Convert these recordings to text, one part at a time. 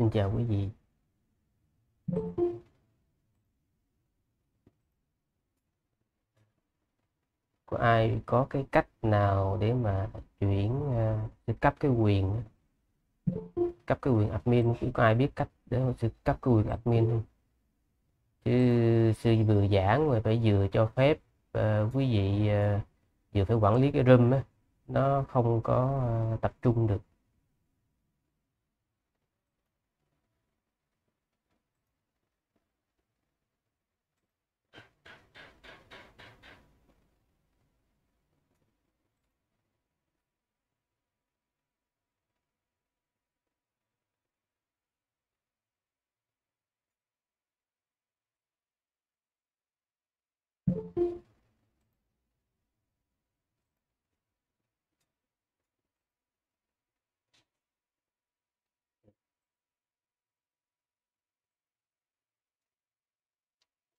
Xin chào quý vị. Có ai có cái cách nào để mà chuyển để ờ, cấp cái quyền cấp cái quyền admin có ai biết cách để cấp cái quyền admin không? Chứ sư vừa giảng rồi phải vừa cho phép uh, quý vị uh, vừa phải quản lý cái room á nó không có uh, tập trung được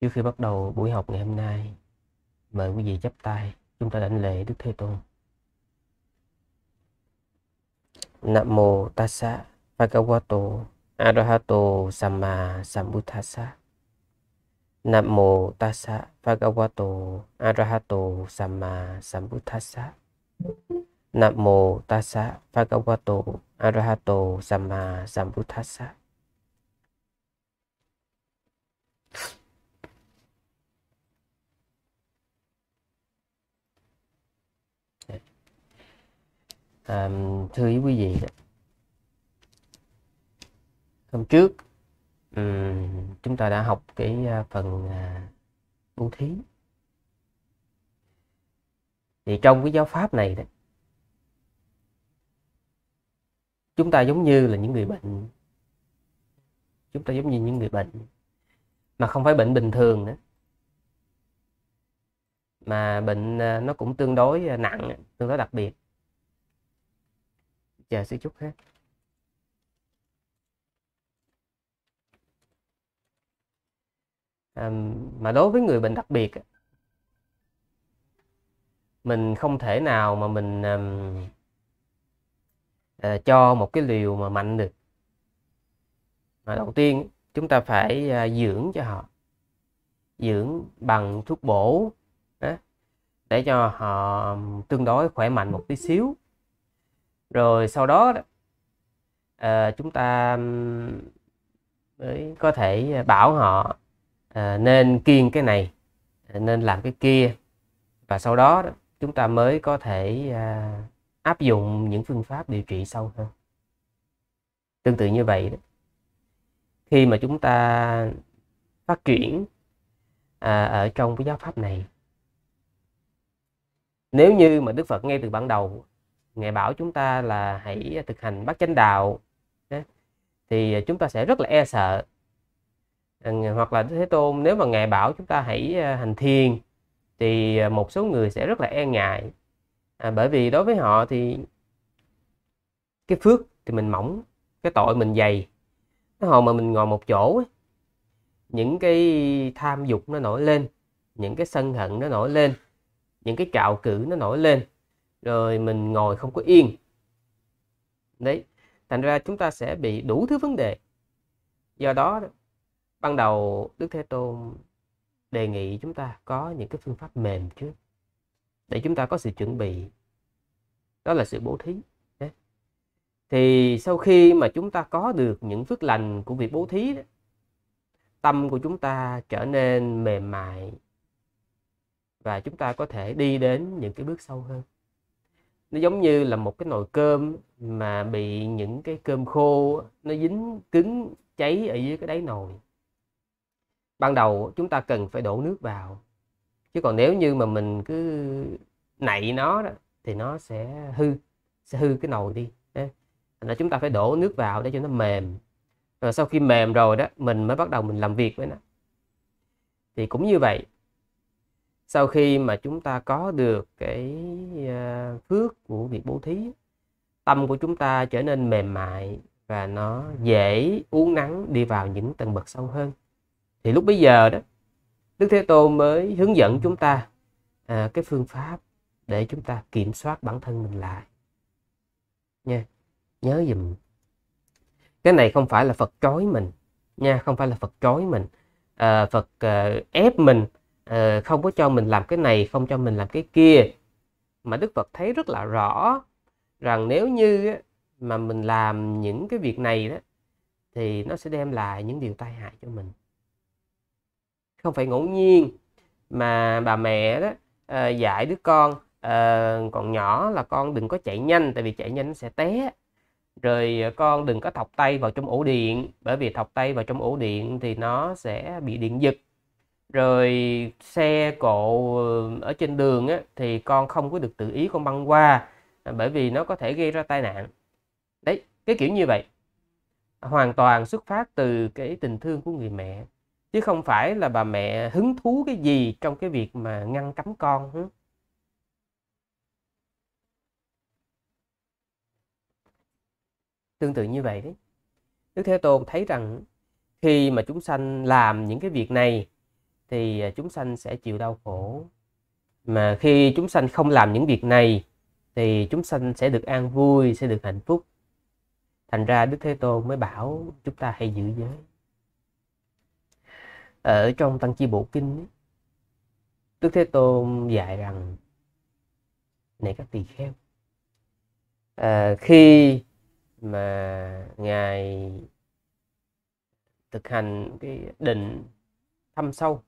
Trước khi bắt đầu buổi học ngày hôm nay, mời quý vị chắp tay, chúng ta đảnh lễ Đức Thế Tôn. Nam mô Tassa Bhagavato Arahato Samma Sambuddhassa. Nam mô Tassa Bhagavato Arahato Samma Sambuddhassa. Nam mô Tassa Bhagavato Arahato Samma Sambuddhassa. à, thưa ý quý vị hôm trước um, chúng ta đã học cái à, phần à, bố thí thì trong cái giáo pháp này đó chúng ta giống như là những người bệnh chúng ta giống như những người bệnh mà không phải bệnh bình thường nữa mà bệnh à, nó cũng tương đối à, nặng tương đối đặc biệt chờ xíu chút hết à, mà đối với người bệnh đặc biệt mình không thể nào mà mình um, à, cho một cái liều mà mạnh được mà đầu tiên chúng ta phải à, dưỡng cho họ dưỡng bằng thuốc bổ để cho họ tương đối khỏe mạnh một tí xíu rồi sau đó uh, chúng ta mới có thể ờ, bảo họ uh, nên kiêng cái này nên làm cái kia và sau đó chúng ta mới có thể uh, áp dụng những phương pháp điều trị sâu hơn tương tự như vậy đó. khi mà chúng ta phát triển à, ở trong cái giáo pháp này nếu như mà đức phật ngay từ ban đầu ngài bảo chúng ta là hãy thực hành bát chánh đạo thì à, chúng ta sẽ rất là e sợ à, hoặc là Thế Tôn nếu mà ngài bảo chúng ta hãy à, hành thiền thì một số người sẽ rất là e ngại à, bởi vì đối với họ thì cái phước thì mình mỏng cái tội mình dày cái hồi mà mình ngồi một chỗ những cái tham dục nó nổi lên những cái sân hận nó nổi lên những cái trạo cử nó nổi lên rồi mình ngồi không có yên đấy thành ra chúng ta sẽ bị đủ thứ vấn đề do đó ban đầu đức thế tôn đề nghị chúng ta có những cái phương pháp mềm trước để chúng ta có sự chuẩn bị đó là sự bố thí thì sau khi mà chúng ta có được những phước lành của việc bố thí tâm của chúng ta trở nên mềm mại và chúng ta có thể đi đến những cái bước sâu hơn nó giống như là một cái nồi cơm mà bị những cái cơm khô nó dính cứng cháy ở dưới cái đáy nồi ban đầu chúng ta cần phải đổ nước vào chứ còn nếu như mà mình cứ nảy nó đó, thì nó sẽ hư sẽ hư cái nồi đi Thế là chúng ta phải đổ nước vào để cho nó mềm rồi sau khi mềm rồi đó mình mới bắt đầu mình làm việc với nó thì cũng như vậy sau khi mà chúng ta có được cái ờ, phước của việc bố thí tâm của chúng ta trở nên mềm mại và nó dễ uốn nắn đi vào những tầng bậc sâu hơn thì lúc bây giờ đó đức thế tôn mới hướng dẫn chúng ta à, cái phương pháp để chúng ta kiểm soát bản thân mình lại nha nhớ dùm cái này không phải là phật trói mình nha không phải là phật trói mình à, phật à, ép mình Ờ, không có cho mình làm cái này không cho mình làm cái kia mà đức phật thấy rất là rõ rằng nếu như mà mình làm những cái việc này đó thì nó sẽ đem lại những điều tai hại cho mình không phải ngẫu nhiên mà bà mẹ đó uh, dạy đứa con uh, còn nhỏ là con đừng có chạy nhanh tại vì chạy nhanh sẽ té rồi con đừng có thọc tay vào trong ổ điện bởi vì thọc tay vào trong ổ điện thì nó sẽ bị điện giật rồi xe cộ ừ, ở trên đường á, thì con không có được tự ý con băng qua à, bởi vì nó có thể gây ra tai nạn đấy cái kiểu như vậy hoàn toàn xuất phát từ cái tình thương của người mẹ chứ không phải là bà mẹ hứng thú cái gì trong cái việc mà ngăn cấm con tương tự như vậy đấy đức thế tôn thấy rằng khi mà chúng sanh làm những cái việc này thì à, chúng sanh sẽ chịu đau khổ mà khi chúng sanh không làm những việc này thì chúng sanh sẽ được an vui sẽ được hạnh phúc thành ra đức thế tôn mới bảo chúng ta hãy giữ giới ở trong tăng chi bộ kinh đức thế tôn dạy rằng này các tỳ kheo à, khi mà ngài thực hành cái định thâm sâu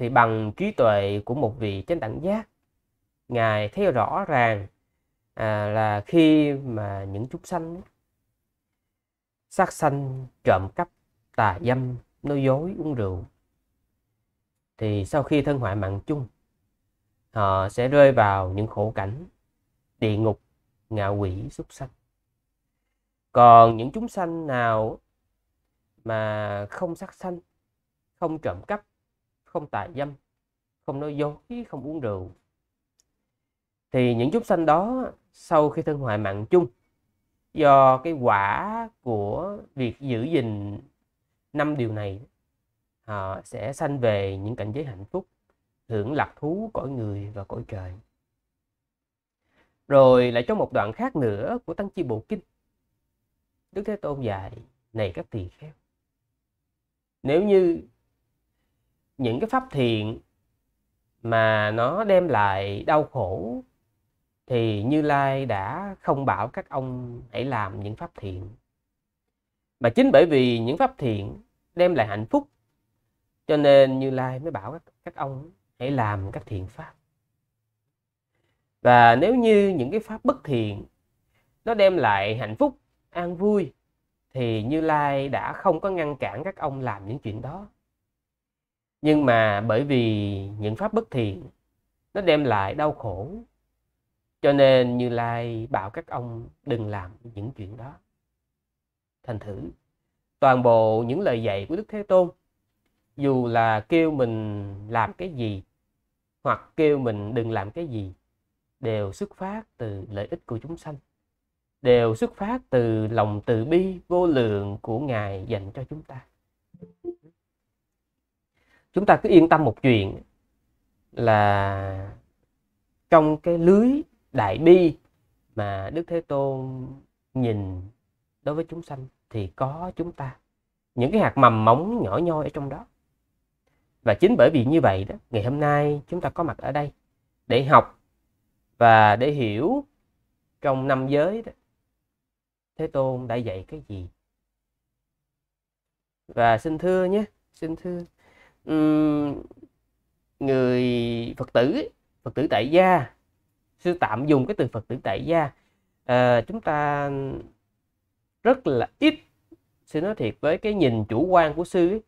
thì bằng trí tuệ của một vị chánh đẳng giác ngài thấy rõ ràng à, là khi mà những chúng sanh sát sanh trộm cắp tà dâm nói dối uống rượu thì sau khi thân hoại mạng chung họ sẽ rơi vào những khổ cảnh địa ngục ngạ quỷ súc sanh còn những chúng sanh nào mà không sát sanh không trộm cắp không tà dâm không nói dối không uống rượu thì những chúng sanh đó sau khi thân hoại mạng chung do cái quả của việc giữ gìn năm điều này họ sẽ sanh về những cảnh giới hạnh phúc hưởng lạc thú cõi người và cõi trời rồi lại trong một đoạn khác nữa của tăng chi bộ kinh đức thế tôn dạy này các tỳ kheo nếu như những cái pháp thiện mà nó đem lại đau khổ thì Như Lai đã không bảo các ông hãy làm những pháp thiện. Mà chính bởi vì những pháp thiện đem lại hạnh phúc cho nên Như Lai mới bảo các, các ông hãy làm các thiện pháp. Và nếu như những cái pháp bất thiện nó đem lại hạnh phúc, an vui thì Như Lai đã không có ngăn cản các ông làm những chuyện đó nhưng mà bởi vì những pháp bất thiện nó đem lại đau khổ cho nên như lai bảo các ông đừng làm những chuyện đó thành thử toàn bộ những lời dạy của đức thế tôn dù là kêu mình làm cái gì hoặc kêu mình đừng làm cái gì đều xuất phát từ lợi ích của chúng sanh đều xuất phát từ lòng từ bi vô lượng của ngài dành cho chúng ta chúng ta cứ yên tâm một chuyện là trong cái lưới đại bi mà Đức Thế Tôn nhìn đối với chúng sanh thì có chúng ta những cái hạt mầm mống nhỏ nhoi ở trong đó và chính bởi vì như vậy đó ngày hôm nay chúng ta có mặt ở đây để học và để hiểu trong năm giới đó, Thế Tôn đã dạy cái gì và xin thưa nhé xin thưa người phật tử phật tử tại gia sư tạm dùng cái từ phật tử tại gia à, chúng ta rất là ít sư nói thiệt với cái nhìn chủ quan của sư ấy,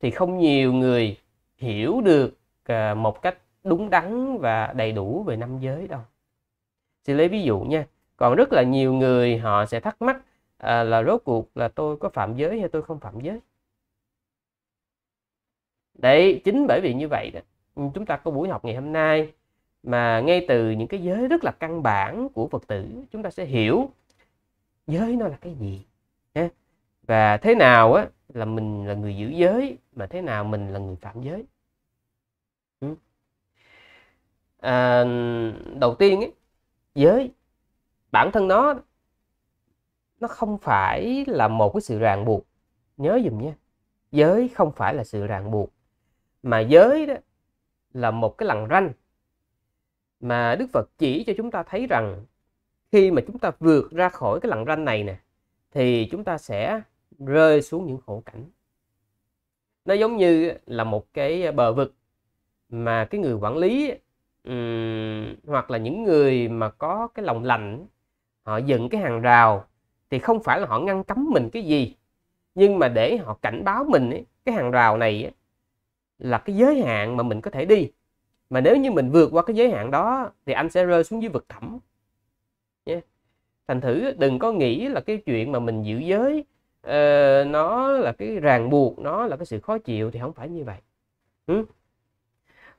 thì không nhiều người hiểu được à, một cách đúng đắn và đầy đủ về năm giới đâu sư lấy ví dụ nha còn rất là nhiều người họ sẽ thắc mắc à, là rốt cuộc là tôi có phạm giới hay tôi không phạm giới đấy chính bởi vì như vậy đó chúng ta có buổi học ngày hôm nay mà ngay từ những cái giới rất là căn bản của Phật tử chúng ta sẽ hiểu giới nó là cái gì ha? và thế nào á là mình là người giữ giới mà thế nào mình là người phạm giới à, đầu tiên ấy, giới bản thân nó nó không phải là một cái sự ràng buộc nhớ dùm nhé giới không phải là sự ràng buộc mà giới đó là một cái lằn ranh mà Đức Phật chỉ cho chúng ta thấy rằng khi mà chúng ta vượt ra khỏi cái lằn ranh này nè thì chúng ta sẽ rơi xuống những khổ cảnh nó giống như là một cái bờ vực mà cái người quản lý um, hoặc là những người mà có cái lòng lạnh họ dựng cái hàng rào thì không phải là họ ngăn cấm mình cái gì nhưng mà để họ cảnh báo mình ấy, cái hàng rào này ấy, là cái giới hạn mà mình có thể đi mà nếu như mình vượt qua cái giới hạn đó thì anh sẽ rơi xuống dưới vực thẳm yeah. thành thử đừng có nghĩ là cái chuyện mà mình giữ giới uh, nó là cái ràng buộc nó là cái sự khó chịu thì không phải như vậy ừ?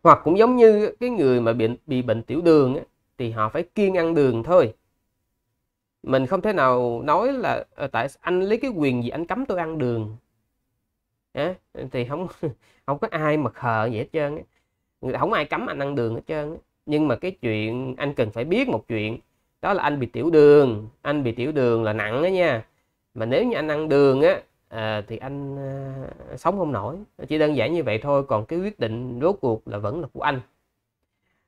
hoặc cũng giống như cái người mà bị bị bệnh tiểu đường ấy, thì họ phải kiêng ăn đường thôi mình không thể nào nói là ờ, tại anh lấy cái quyền gì anh cấm tôi ăn đường à, thì không không có ai mà khờ gì hết trơn á không ai cấm anh ăn đường hết trơn nhưng mà cái chuyện anh cần phải biết một chuyện đó là anh bị tiểu đường anh bị tiểu đường là nặng đó nha mà nếu như anh ăn đường á à, thì anh à, sống không nổi chỉ đơn giản như vậy thôi còn cái quyết định rốt cuộc là vẫn là của anh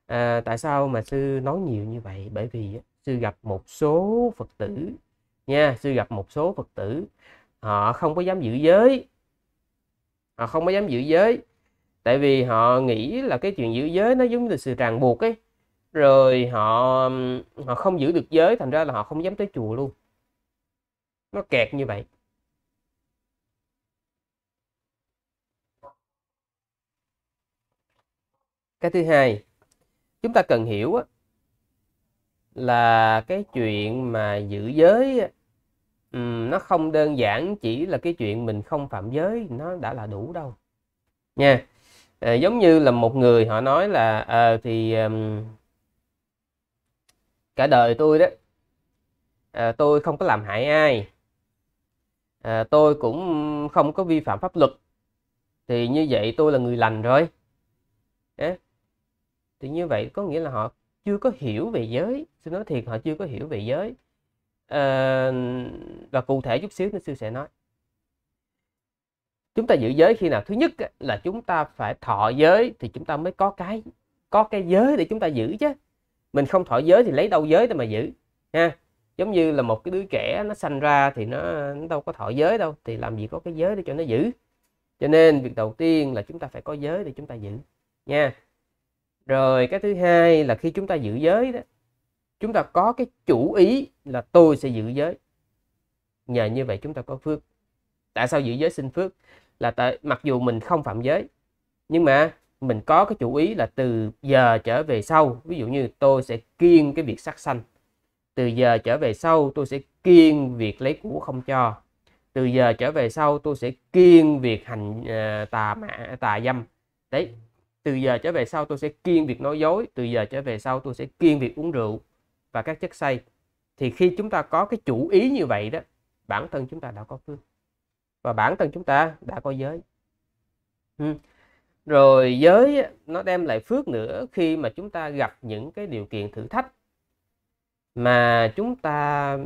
à, tại sao mà sư nói nhiều như vậy bởi vì á, sư gặp một số phật tử nha sư gặp một số phật tử họ không có dám giữ giới họ không có dám giữ giới tại vì họ nghĩ là cái chuyện giữ giới nó giống như sự ràng buộc ấy rồi họ họ không giữ được giới thành ra là họ không dám tới chùa luôn nó kẹt như vậy cái thứ hai chúng ta cần hiểu là cái chuyện mà giữ giới um, nó không đơn giản chỉ là cái chuyện mình không phạm giới nó đã là đủ đâu nha à, giống như là một người họ nói là à, thì um, cả đời tôi đó à, tôi không có làm hại ai à, tôi cũng không có vi phạm pháp luật thì như vậy tôi là người lành rồi à, thì như vậy có nghĩa là họ chưa có hiểu về giới tôi nói thiệt họ chưa có hiểu về giới Ờ, và cụ thể chút xíu nên sư sẽ nói chúng ta giữ giới khi nào thứ nhất là chúng ta phải thọ giới thì chúng ta mới có cái có cái giới để chúng ta giữ chứ mình không thọ giới thì lấy đâu giới để mà giữ ha giống như là một cái đứa trẻ nó sanh ra thì nó, nó đâu có thọ giới đâu thì làm gì có cái giới để cho nó giữ cho nên việc đầu tiên là chúng ta phải có giới để chúng ta giữ nha rồi cái thứ hai là khi chúng ta giữ giới đó chúng ta có cái chủ ý là tôi sẽ giữ giới nhờ như vậy chúng ta có phước tại sao giữ giới sinh phước là tại mặc dù mình không phạm giới nhưng mà mình có cái chủ ý là từ giờ trở về sau ví dụ như tôi sẽ kiêng cái việc sát sanh từ giờ trở về sau tôi sẽ kiêng việc lấy của không cho từ giờ trở về sau tôi sẽ kiêng việc hành uh, tà mạ tà dâm đấy từ giờ trở về sau tôi sẽ kiêng việc nói dối từ giờ trở về sau tôi sẽ kiêng việc uống rượu và các chất say thì khi chúng ta có cái chủ ý như vậy đó bản thân chúng ta đã có phước và bản thân chúng ta đã có giới ừ. rồi giới nó đem lại phước nữa khi mà chúng ta gặp những cái điều kiện thử thách mà chúng ta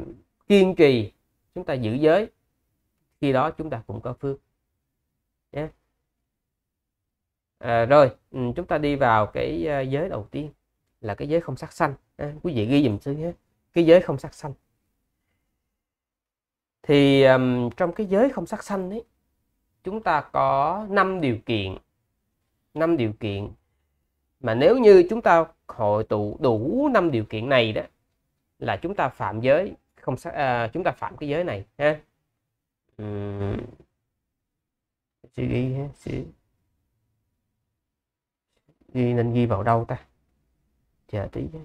kiên trì chúng ta giữ giới khi đó chúng ta cũng có phước yeah. à, rồi ừ, chúng ta đi vào cái ờ, giới đầu tiên là cái giới không sát sanh à, quý vị ghi dùm sư nhé cái giới không sắc xanh thì um, trong cái giới không sắc xanh ấy chúng ta có 5 điều kiện 5 điều kiện mà nếu như chúng ta hội tụ đủ 5 điều kiện này đó là chúng ta phạm giới không sắc à, chúng ta phạm cái giới này ha uhm. ghi ha ghi nên ghi vào đâu ta chờ tí nhé.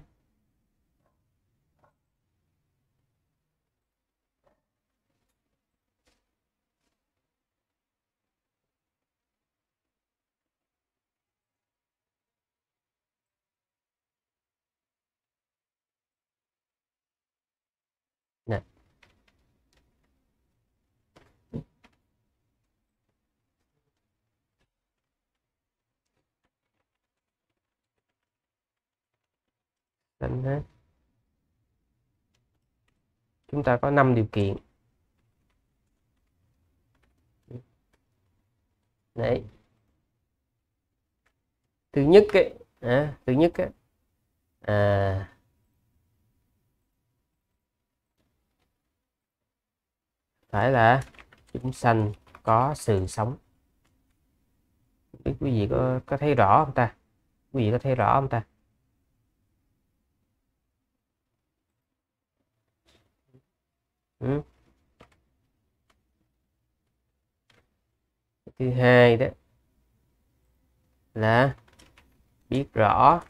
đánh hết chúng ta có 5 điều kiện đấy thứ nhất cái à, thứ nhất cái à, phải là chúng sanh có sự sống biết quý vị có có thấy rõ không ta quý vị có thấy rõ không ta Ừ. thứ hai đó là biết rõ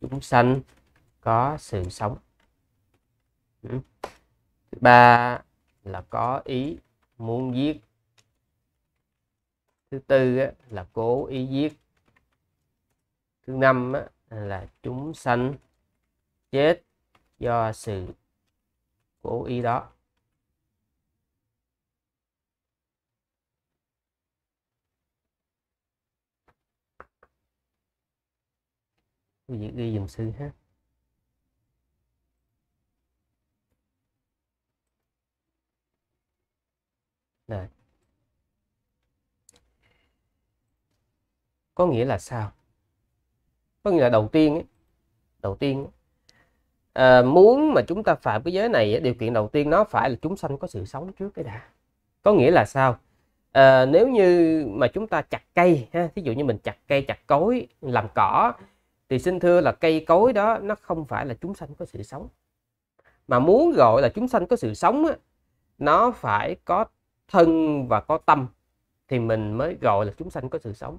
chúng sanh có sự sống ừ. thứ ba là có ý muốn giết thứ tư là cố ý giết thứ năm là chúng sanh chết do sự cố ý đó quý vị ghi dùm sư ha Rồi. có nghĩa là sao có nghĩa là đầu tiên ấy, đầu tiên à, muốn mà chúng ta phạm cái giới này điều kiện đầu tiên nó phải là chúng sanh có sự sống trước cái đã có nghĩa là sao à, nếu như mà chúng ta chặt cây ha thí dụ như mình chặt cây chặt cối làm cỏ thì xin thưa là cây cối đó nó không phải là chúng sanh có sự sống mà muốn gọi là chúng sanh có sự sống á, nó phải có thân và có tâm thì mình mới gọi là chúng sanh có sự sống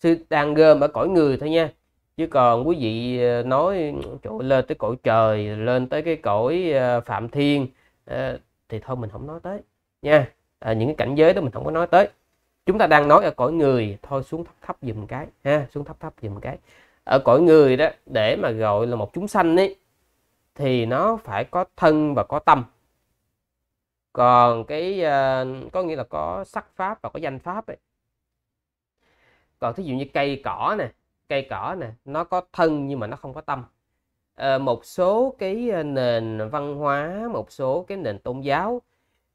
sư đang gom ở cõi người thôi nha chứ còn quý vị ờ, nói chỗ lên tới cõi trời lên tới cái cõi ờ, phạm thiên ờ, thì thôi mình không nói tới nha à, những cái cảnh giới đó mình không có nói tới chúng ta đang nói ở cõi người thôi xuống thấp thấp dùm cái ha xuống thấp thấp dùm cái ở cõi người đó để mà gọi là một chúng sanh ấy thì nó phải có thân và có tâm còn cái uh, có nghĩa là có sắc pháp và có danh pháp ấy. còn thí dụ như cây cỏ nè cây cỏ nè nó có thân nhưng mà nó không có tâm à, một số cái ờ, nền văn hóa một số cái nền tôn giáo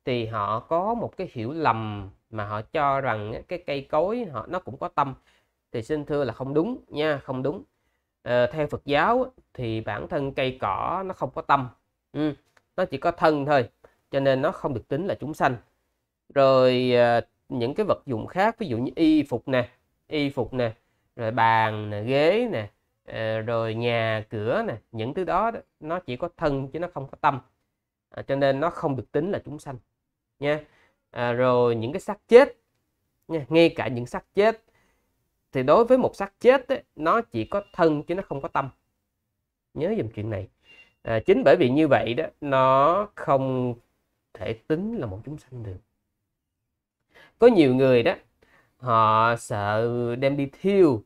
thì họ có một cái hiểu lầm mà họ cho rằng cái cây cối họ nó cũng có tâm thì xin thưa là không đúng nha không đúng à, theo Phật giáo thì bản thân cây cỏ nó không có tâm ừ, nó chỉ có thân thôi cho nên nó không được tính là chúng sanh rồi à, những cái vật dụng khác ví dụ như y phục nè y phục nè rồi bàn nè ghế nè ờ, rồi nhà cửa nè những thứ đó nó chỉ có thân chứ nó không có tâm à, cho nên nó không được tính là chúng sanh nha à, rồi những cái xác chết nha ngay cả những xác chết thì đối với một xác chết ấy, nó chỉ có thân chứ nó không có tâm nhớ dùm chuyện này à, chính bởi vì như vậy đó nó không thể tính là một chúng sanh được có nhiều người đó họ sợ đem đi thiêu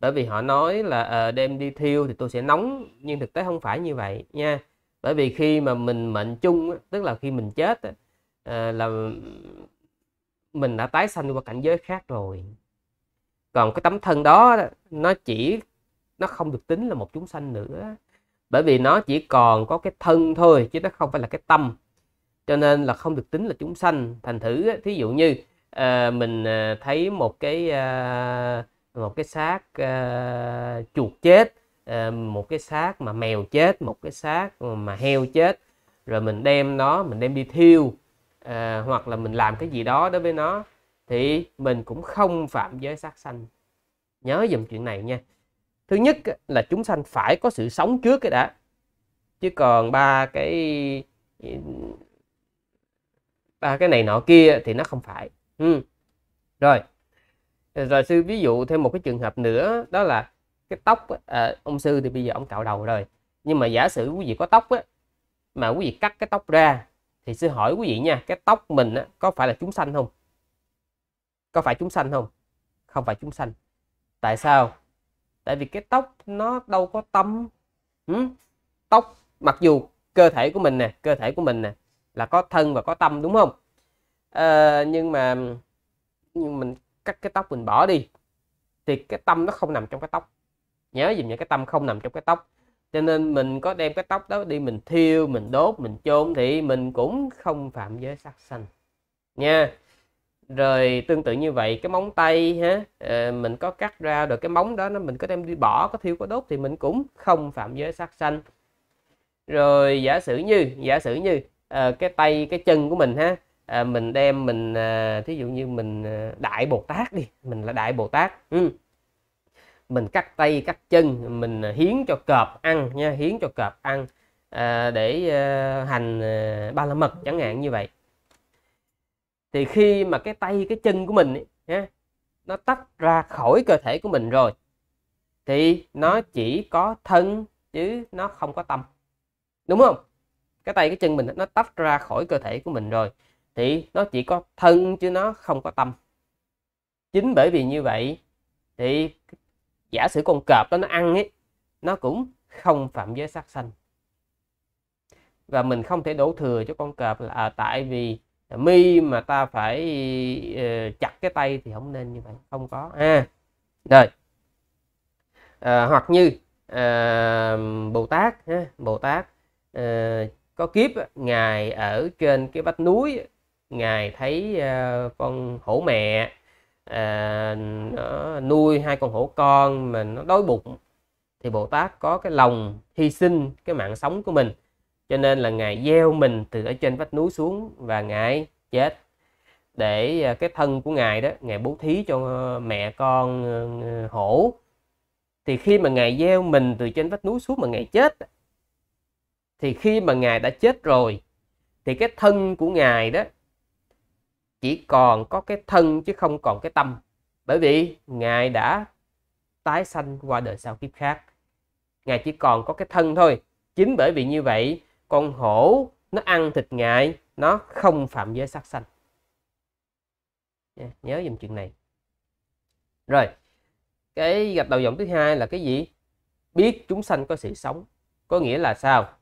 bởi vì họ nói là à, đem đi thiêu thì tôi sẽ nóng nhưng thực tế không phải như vậy nha bởi vì khi mà mình mệnh chung tức là khi mình chết ờ, là mình đã tái sanh qua cảnh giới khác rồi còn cái tấm thân đó nó chỉ nó không được tính là một chúng sanh nữa bởi vì nó chỉ còn có cái thân thôi chứ nó không phải là cái tâm cho nên là không được tính là chúng sanh thành thử thí dụ như à, mình ờ, thấy một cái à, một cái xác à, chuột chết à, một cái xác mà mèo chết một cái xác mà heo chết rồi mình đem nó mình đem đi thiêu à, hoặc là mình làm cái gì đó đối với nó thì mình cũng không phạm giới sát sanh nhớ dùm chuyện này nha thứ nhất là chúng sanh phải có sự sống trước cái đã chứ còn ba cái ừ, ba cái này nọ kia thì nó không phải ừ. rồi rồi sư ví dụ thêm một cái trường hợp nữa đó là cái tóc à, ông sư thì bây giờ ông cạo đầu rồi nhưng mà giả sử quý vị có tóc á, mà quý vị cắt cái tóc ra thì sư hỏi quý vị nha cái tóc mình á, có phải là chúng sanh không có phải chúng sanh không không phải chúng sanh tại sao tại vì cái tóc nó đâu có tâm ừ? tóc mặc dù cơ thể của mình nè cơ thể của mình nè là có thân và có tâm đúng không à, nhưng mà nhưng mình cắt cái tóc mình bỏ đi thì cái tâm nó không nằm trong cái tóc nhớ gì những cái tâm không nằm trong cái tóc cho nên mình có đem cái tóc đó đi mình thiêu mình đốt mình chôn thì mình cũng không phạm giới sát sanh nha rồi tương tự như vậy cái móng tay ha ờ, mình có cắt ra rồi cái móng đó nó mình có đem đi bỏ có thiêu có đốt thì mình cũng không phạm giới sát sanh rồi giả sử như giả sử như ờ, cái tay cái chân của mình ha ờ, mình đem mình thí dụ như mình đại bồ tát đi mình là đại bồ tát ừ. mình cắt tay cắt chân mình hiến cho cọp ăn nha hiến cho cọp ăn để hành ba la mật chẳng hạn như vậy thì khi mà cái tay cái chân của mình ấy, ha, nó tách ra khỏi cơ thể của mình rồi thì nó chỉ có thân chứ nó không có tâm đúng không cái tay cái chân mình nó tách ra khỏi cơ thể của mình rồi thì nó chỉ có thân chứ nó không có tâm chính bởi vì như vậy thì giả sử con cọp đó nó ăn ấy nó cũng không phạm giới sát sanh và mình không thể đổ thừa cho con cọp là à, tại vì mi mà ta phải uh, chặt cái tay thì không nên như vậy không có à rồi à, hoặc như à, bồ tát ha, bồ tát à, có kiếp ngài ở trên cái vách núi ngài thấy à, con hổ mẹ à, nó nuôi hai con hổ con mà nó đói bụng thì bồ tát có cái lòng hy sinh cái mạng sống của mình cho nên là ngài gieo mình từ ở trên vách núi xuống và ngài chết để à, cái thân của ngài đó ngài bố thí cho ờ, mẹ con ờ, ờ, hổ thì khi mà ngài gieo mình từ trên vách núi xuống mà ngài chết thì khi mà ngài đã chết rồi thì cái thân của ngài đó chỉ còn có cái thân chứ không còn cái tâm bởi vì ngài đã tái sanh qua đời sau kiếp khác ngài chỉ còn có cái thân thôi chính bởi vì như vậy con hổ nó ăn thịt ngại nó không phạm giới sát sanh nhớ dùm chuyện này rồi cái gặp đầu dòng thứ hai là cái gì biết chúng sanh có sự sống có nghĩa là sao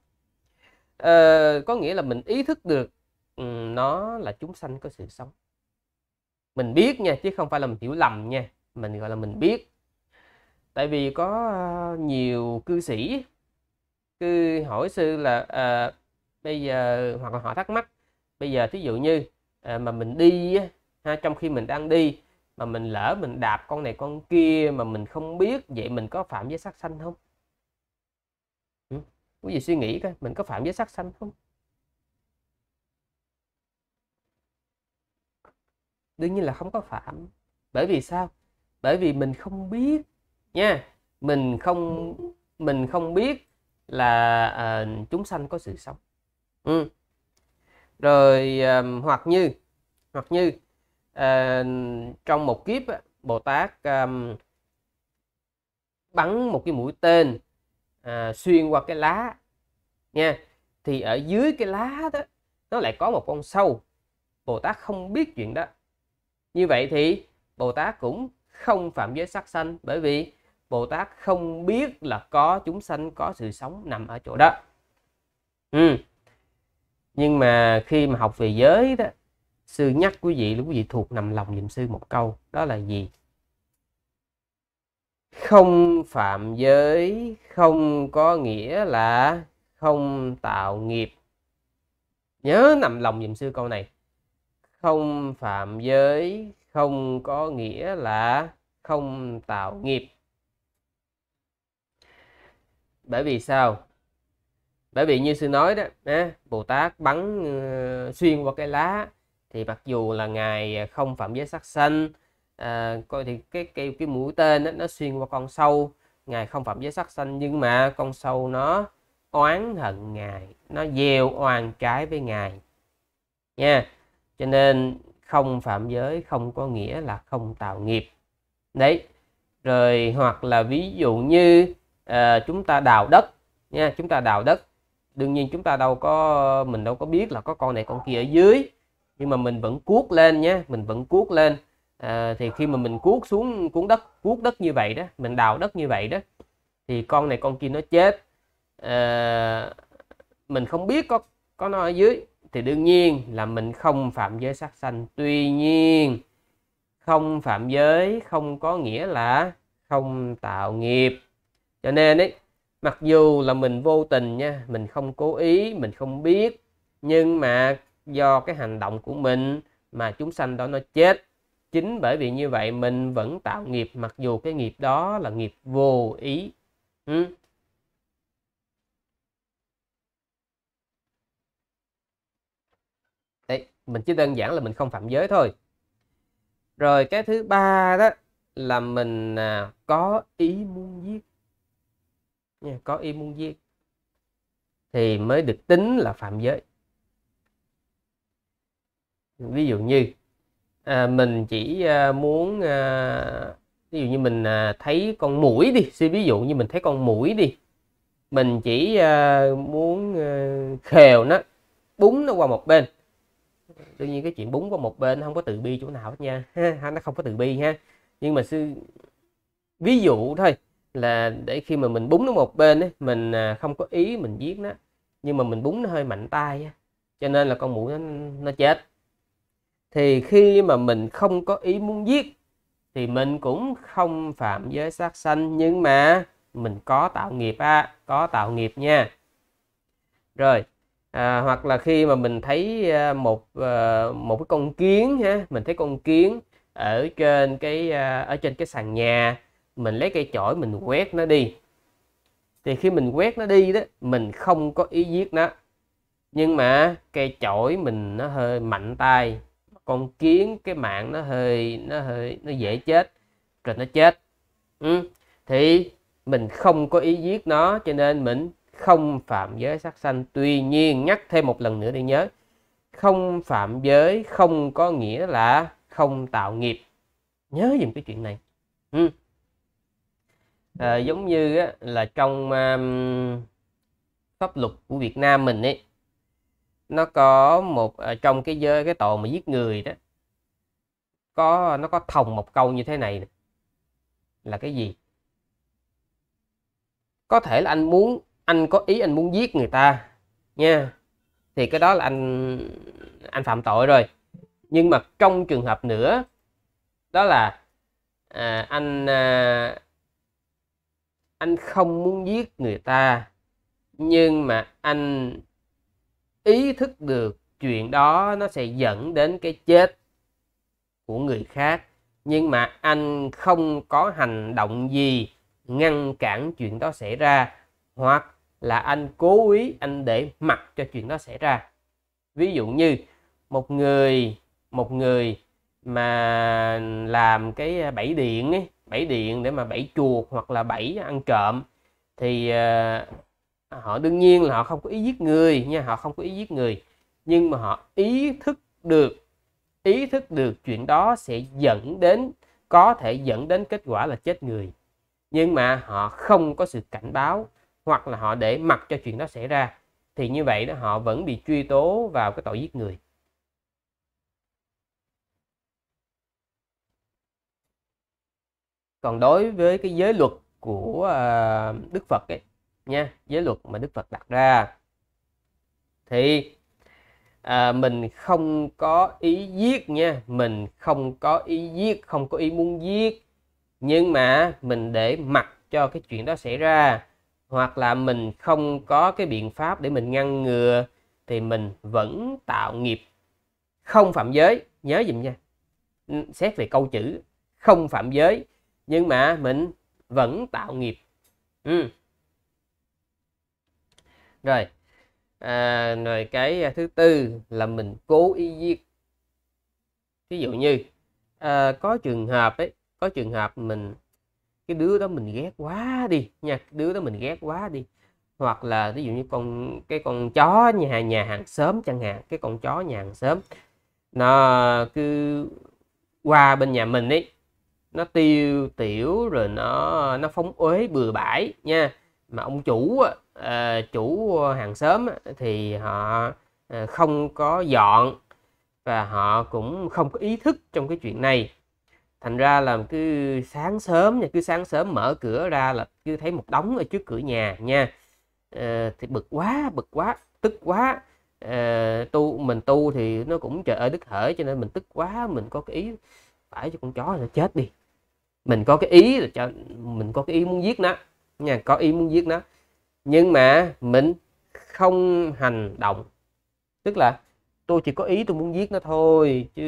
ờ, có nghĩa là mình ý thức được ừ, nó là chúng sanh có sự sống mình biết nha chứ không phải là mình hiểu lầm nha mình gọi là mình biết tại vì có ờ, nhiều cư sĩ cứ hỏi sư là à, bây giờ hoặc là họ thắc mắc bây giờ thí dụ như à, mà mình đi ha, trong khi mình đang đi mà mình lỡ mình đạp con này con kia mà mình không biết vậy mình có phạm giới sát sanh không ừ? gì suy nghĩ coi mình có phạm giới sát sanh không đương nhiên là không có phạm bởi vì sao bởi vì mình không biết nha mình không mình không biết là à, chúng sanh có sự sống ừ. rồi à, hoặc như hoặc như à, trong một kiếp bồ tát à, bắn một cái mũi tên à, xuyên qua cái lá nha thì ở dưới cái lá đó nó lại có một con sâu bồ tát không biết chuyện đó như vậy thì bồ tát cũng không phạm giới sắc sanh bởi vì Bồ Tát không biết là có chúng sanh có sự sống nằm ở chỗ đó ừ. nhưng mà khi mà học về giới đó sư nhắc quý vị là quý vị thuộc nằm lòng dùm sư một câu đó là gì không phạm giới không có nghĩa là không tạo nghiệp nhớ nằm lòng dùm sư câu này không phạm giới không có nghĩa là không tạo nghiệp bởi vì sao bởi vì như sư nói đó á, bồ tát bắn ờ, xuyên qua cái lá thì mặc dù là ngài à, không phạm giới sắc sanh à, coi thì cái cái cái mũi tên đó, nó xuyên qua con sâu ngài không phạm giới sắc sanh nhưng mà con sâu nó oán hận ngài nó gieo oan trái với ngài nha cho nên không phạm giới không có nghĩa là không tạo nghiệp đấy rồi hoặc là ví dụ như à, chúng ta đào đất nha chúng ta đào đất đương nhiên chúng ta đâu có mình đâu có biết là có con này con kia ở dưới nhưng mà mình vẫn cuốc lên nhé mình vẫn cuốc lên à, thì khi mà mình cuốc xuống cuốn đất cuốc đất như vậy đó mình đào đất như vậy đó thì con này con kia nó chết à, mình không biết có có nó ở dưới thì đương nhiên là mình không phạm giới sát sanh tuy nhiên không phạm giới không có nghĩa là không tạo nghiệp cho nên ấy mặc dù là mình vô tình nha mình không cố ý mình không biết nhưng mà do cái hành động của mình mà chúng sanh đó nó chết chính bởi vì như vậy mình vẫn tạo nghiệp mặc dù cái nghiệp đó là nghiệp vô ý ừ. Đấy, mình chỉ đơn giản là mình không phạm giới thôi rồi cái thứ ba đó là mình à, có ý muốn giết nha, có ý muốn giết thì mới được tính là phạm giới ví dụ như à, mình chỉ à, muốn à, ví dụ như mình à, thấy con mũi đi suy ví dụ như mình thấy con mũi đi mình chỉ à, muốn à, khều nó búng nó qua một bên tự nhiên cái chuyện búng qua một bên không có từ bi chỗ nào hết nha ha, nó không có từ bi ha nhưng mà sư ví dụ thôi là để khi mà mình búng nó một bên ấy, mình à, không có ý mình giết nó nhưng mà mình búng nó hơi mạnh tay cho nên là con mũi nó, nó chết thì khi mà mình không có ý muốn giết thì mình cũng không phạm giới sát sanh nhưng mà mình có tạo nghiệp á à, có tạo nghiệp nha rồi à, hoặc là khi mà mình thấy à, một à, một cái con kiến ha mình thấy con kiến ở trên cái ở trên cái sàn nhà mình lấy cây chổi mình quét nó đi thì khi mình quét nó đi đó mình không có ý giết nó nhưng mà cây chổi mình nó hơi mạnh tay con kiến cái mạng nó hơi nó hơi nó dễ chết rồi nó chết ừ. thì mình không có ý giết nó cho nên mình không phạm giới sát sanh tuy nhiên nhắc thêm một lần nữa để nhớ không phạm giới không có nghĩa là không tạo nghiệp nhớ dùm cái chuyện này ừ à, giống như á, là trong um, pháp luật của Việt Nam mình ấy nó có một à, trong cái giới cái tội mà giết người đó có nó có thòng một câu như thế này, này là cái gì có thể là anh muốn anh có ý anh muốn giết người ta nha thì cái đó là anh anh phạm tội rồi nhưng mà trong trường hợp nữa đó là à, anh à, anh không muốn giết người ta nhưng mà anh ý thức được chuyện đó nó sẽ dẫn đến cái chết của người khác nhưng mà anh không có hành động gì ngăn cản chuyện đó xảy ra hoặc là anh cố ý anh để mặc cho chuyện đó xảy ra ví dụ như một người một người mà làm cái bẫy điện ấy bẫy điện để mà bẫy chuột hoặc là bẫy ăn trộm thì uh, họ đương nhiên là họ không có ý giết người nha họ không có ý giết người nhưng mà họ ý thức được ý thức được chuyện đó sẽ dẫn đến có thể dẫn đến kết quả là chết người nhưng mà họ không có sự cảnh báo hoặc là họ để mặc cho chuyện đó xảy ra thì như vậy đó họ vẫn bị truy tố vào cái tội giết người còn đối với cái giới luật của uh, đức phật ấy, nha giới luật mà đức phật đặt ra thì à, mình không có ý giết nha mình không có ý giết không có ý muốn giết nhưng mà mình để mặc cho cái chuyện đó xảy ra hoặc là mình không có cái biện pháp để mình ngăn ngừa thì mình vẫn tạo nghiệp không phạm giới nhớ dùm nha xét về câu chữ không phạm giới nhưng mà mình vẫn tạo nghiệp ừ. rồi à, rồi cái thứ tư là mình cố ý giết ví dụ như à, có trường hợp ấy có trường hợp mình cái đứa đó mình ghét quá đi nha đứa đó mình ghét quá đi hoặc là ví dụ như con cái con chó nhà nhà hàng xóm chẳng hạn cái con chó nhà hàng xóm nó cứ qua bên nhà mình ấy nó tiêu tiểu rồi nó nó phóng uế bừa bãi nha mà ông chủ à, chủ hàng xóm thì họ à, không có dọn và họ cũng không có ý thức trong cái chuyện này thành ra là cứ sáng sớm nha cứ sáng sớm mở cửa ra là cứ thấy một đống ở trước cửa nhà nha à, thì bực quá bực quá tức quá à, tu mình tu thì nó cũng trời ơi đức hỡi cho nên mình tức quá mình có cái ý phải cho con chó nó chết đi mình có cái ý là cho mình có cái ý muốn giết nó nha có ý muốn giết nó nhưng mà mình không hành động tức là tôi chỉ có ý tôi muốn giết nó thôi chứ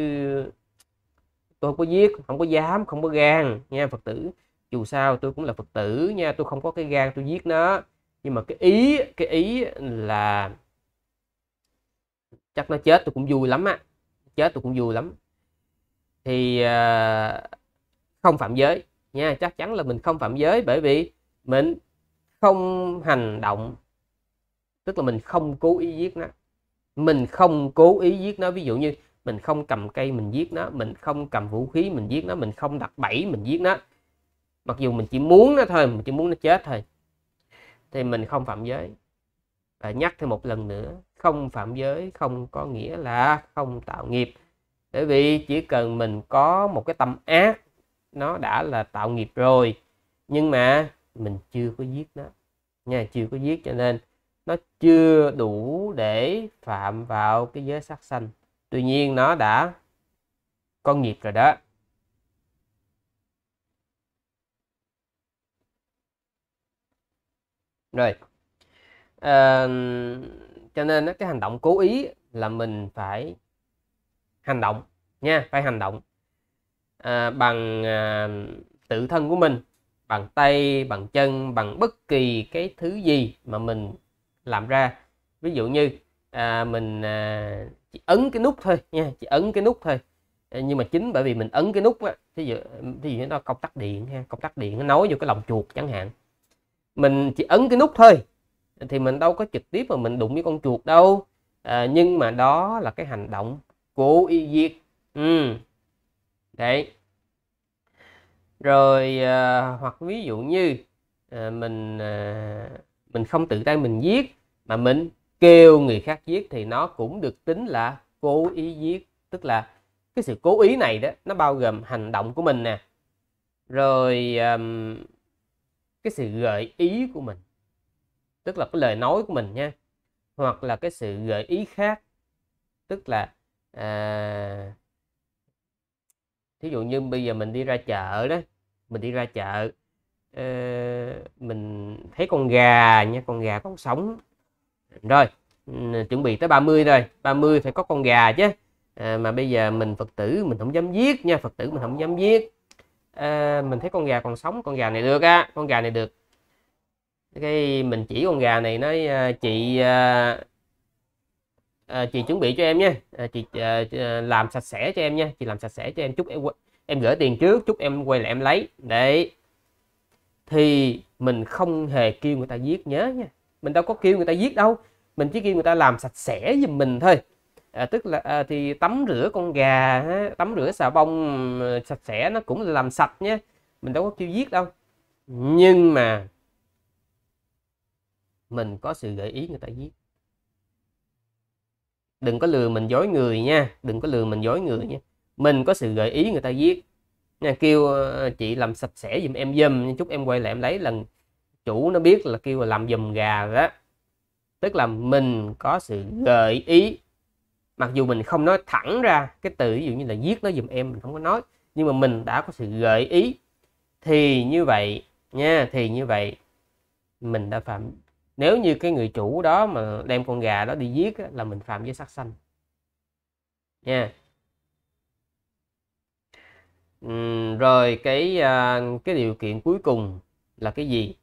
tôi không có giết không có dám không có gan nha phật tử dù sao tôi cũng là phật tử nha tôi không có cái gan tôi giết nó nhưng mà cái ý cái ý là chắc nó chết tôi cũng vui lắm á chết tôi cũng vui lắm thì uh, không phạm giới nha chắc chắn là mình không phạm giới bởi vì mình không hành động tức là mình không cố ý giết nó mình không cố ý giết nó ví dụ như mình không cầm cây mình giết nó mình không cầm vũ khí mình giết nó mình không đặt bẫy mình giết nó mặc dù mình chỉ muốn nó thôi mình chỉ muốn nó chết thôi thì mình không phạm giới và nhắc thêm một lần nữa không phạm giới không có nghĩa là không tạo nghiệp bởi vì chỉ cần mình có một cái tâm ác nó đã là tạo nghiệp rồi nhưng mà mình chưa có giết nó nha chưa có giết cho nên nó chưa đủ để phạm vào cái giới sát sanh tuy nhiên nó đã có nghiệp rồi đó rồi à, cho nên cái hành động cố ý là mình phải hành động nha phải hành động à, bằng à, tự thân của mình bằng tay bằng chân bằng bất kỳ cái thứ gì mà mình làm ra ví dụ như à, mình à, chỉ ấn cái nút thôi nha chỉ ấn cái nút thôi à, nhưng mà chính bởi vì mình ấn cái nút á thí dụ ví dụ nó công tắc điện ha công tắc điện nó nối vô cái lòng chuột chẳng hạn mình chỉ ấn cái nút thôi thì mình đâu có trực tiếp mà mình đụng với con chuột đâu à, nhưng mà đó là cái hành động cố y diệt ừ, đấy rồi à, hoặc ví dụ như à, mình à, mình không tự tay mình giết mà mình kêu người khác giết thì nó cũng được tính là cố ý giết tức là cái sự cố ý này đó nó bao gồm hành động của mình nè rồi um, cái sự gợi ý của mình tức là cái lời nói của mình nha hoặc là cái sự gợi ý khác tức là à, thí dụ như bây giờ mình đi ra chợ đó mình đi ra chợ uh, mình thấy con gà nha con gà còn sống rồi ừ, chuẩn bị tới 30 rồi 30 phải có con gà chứ à, mà bây giờ mình phật tử mình không dám giết nha phật tử mình không dám giết à, mình thấy con gà còn sống con gà này được á con gà này được cái mình chỉ con gà này nói chị à, chị chuẩn bị cho em nhé à, ờ, chị à, làm sạch sẽ cho em nha chị làm sạch sẽ cho em chút em em gửi tiền trước chút em quay lại em lấy đấy thì mình không hề kêu người ta giết nhớ nha mình đâu có kêu người ta giết đâu mình chỉ kêu người ta làm sạch sẽ giùm mình thôi à, tức là à, thì tắm rửa con gà tắm rửa xà bông sạch sẽ nó cũng là làm sạch nhé mình đâu có kêu giết đâu nhưng mà mình có sự gợi ý người ta giết đừng có lừa mình dối người nha đừng có lừa mình dối người nha mình có sự gợi ý người ta viết nha kêu ờ, chị làm sạch sẽ giùm em giùm chút em quay lại em lấy lần chủ nó biết là kêu là làm giùm gà đó tức là mình có sự gợi ý mặc dù mình không nói thẳng ra cái từ ví dụ như là giết nó giùm em mình không có nói nhưng mà mình đã có sự gợi ý thì như vậy nha thì như vậy mình đã phạm nếu như cái người chủ đó mà đem con gà đó đi giết là mình phạm giới sát sanh nha yeah. uhm, rồi cái à, cái điều kiện cuối cùng là cái gì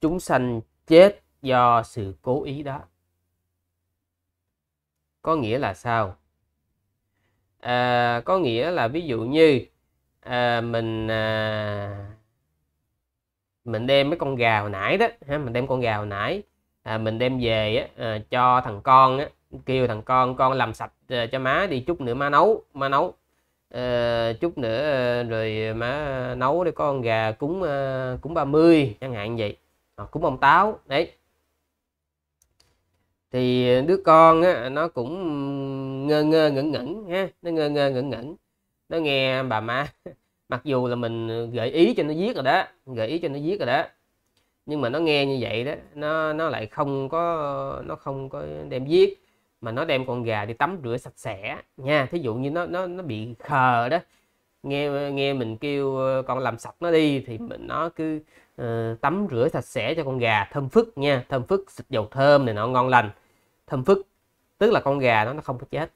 chúng sanh chết do sự cố ý đó có nghĩa là sao à, có nghĩa là ví dụ như à, mình à, mình đem mấy con gà hồi nãy đó ha mình đem con gà hồi nãy à, mình đem về á, à, cho thằng con á, kêu thằng con con làm sạch à, cho má đi chút nữa má nấu má nấu à, chút nữa à, rồi má nấu để con gà cúng à, cúng 30 chẳng hạn vậy à, cúng ông táo đấy thì đứa con á, nó cũng ngơ ngơ ngẩn ngẩn ha nó ngơ ngơ ngẩn ngẩn nó nghe bà má mặc dù là mình ờ, gợi ý cho nó viết rồi đó gợi ý cho nó viết rồi đó nhưng mà nó nghe như vậy đó nó nó lại không có nó không có đem viết mà nó đem con gà đi tắm rửa sạch sẽ nha thí dụ như nó nó nó bị khờ đó nghe nghe mình kêu ờ, con làm sạch nó đi thì mình nó cứ uh, tắm rửa sạch sẽ cho con gà thơm phức nha thơm phức xịt dầu thơm này nó ngon lành thơm phức tức là con gà nó nó không có chết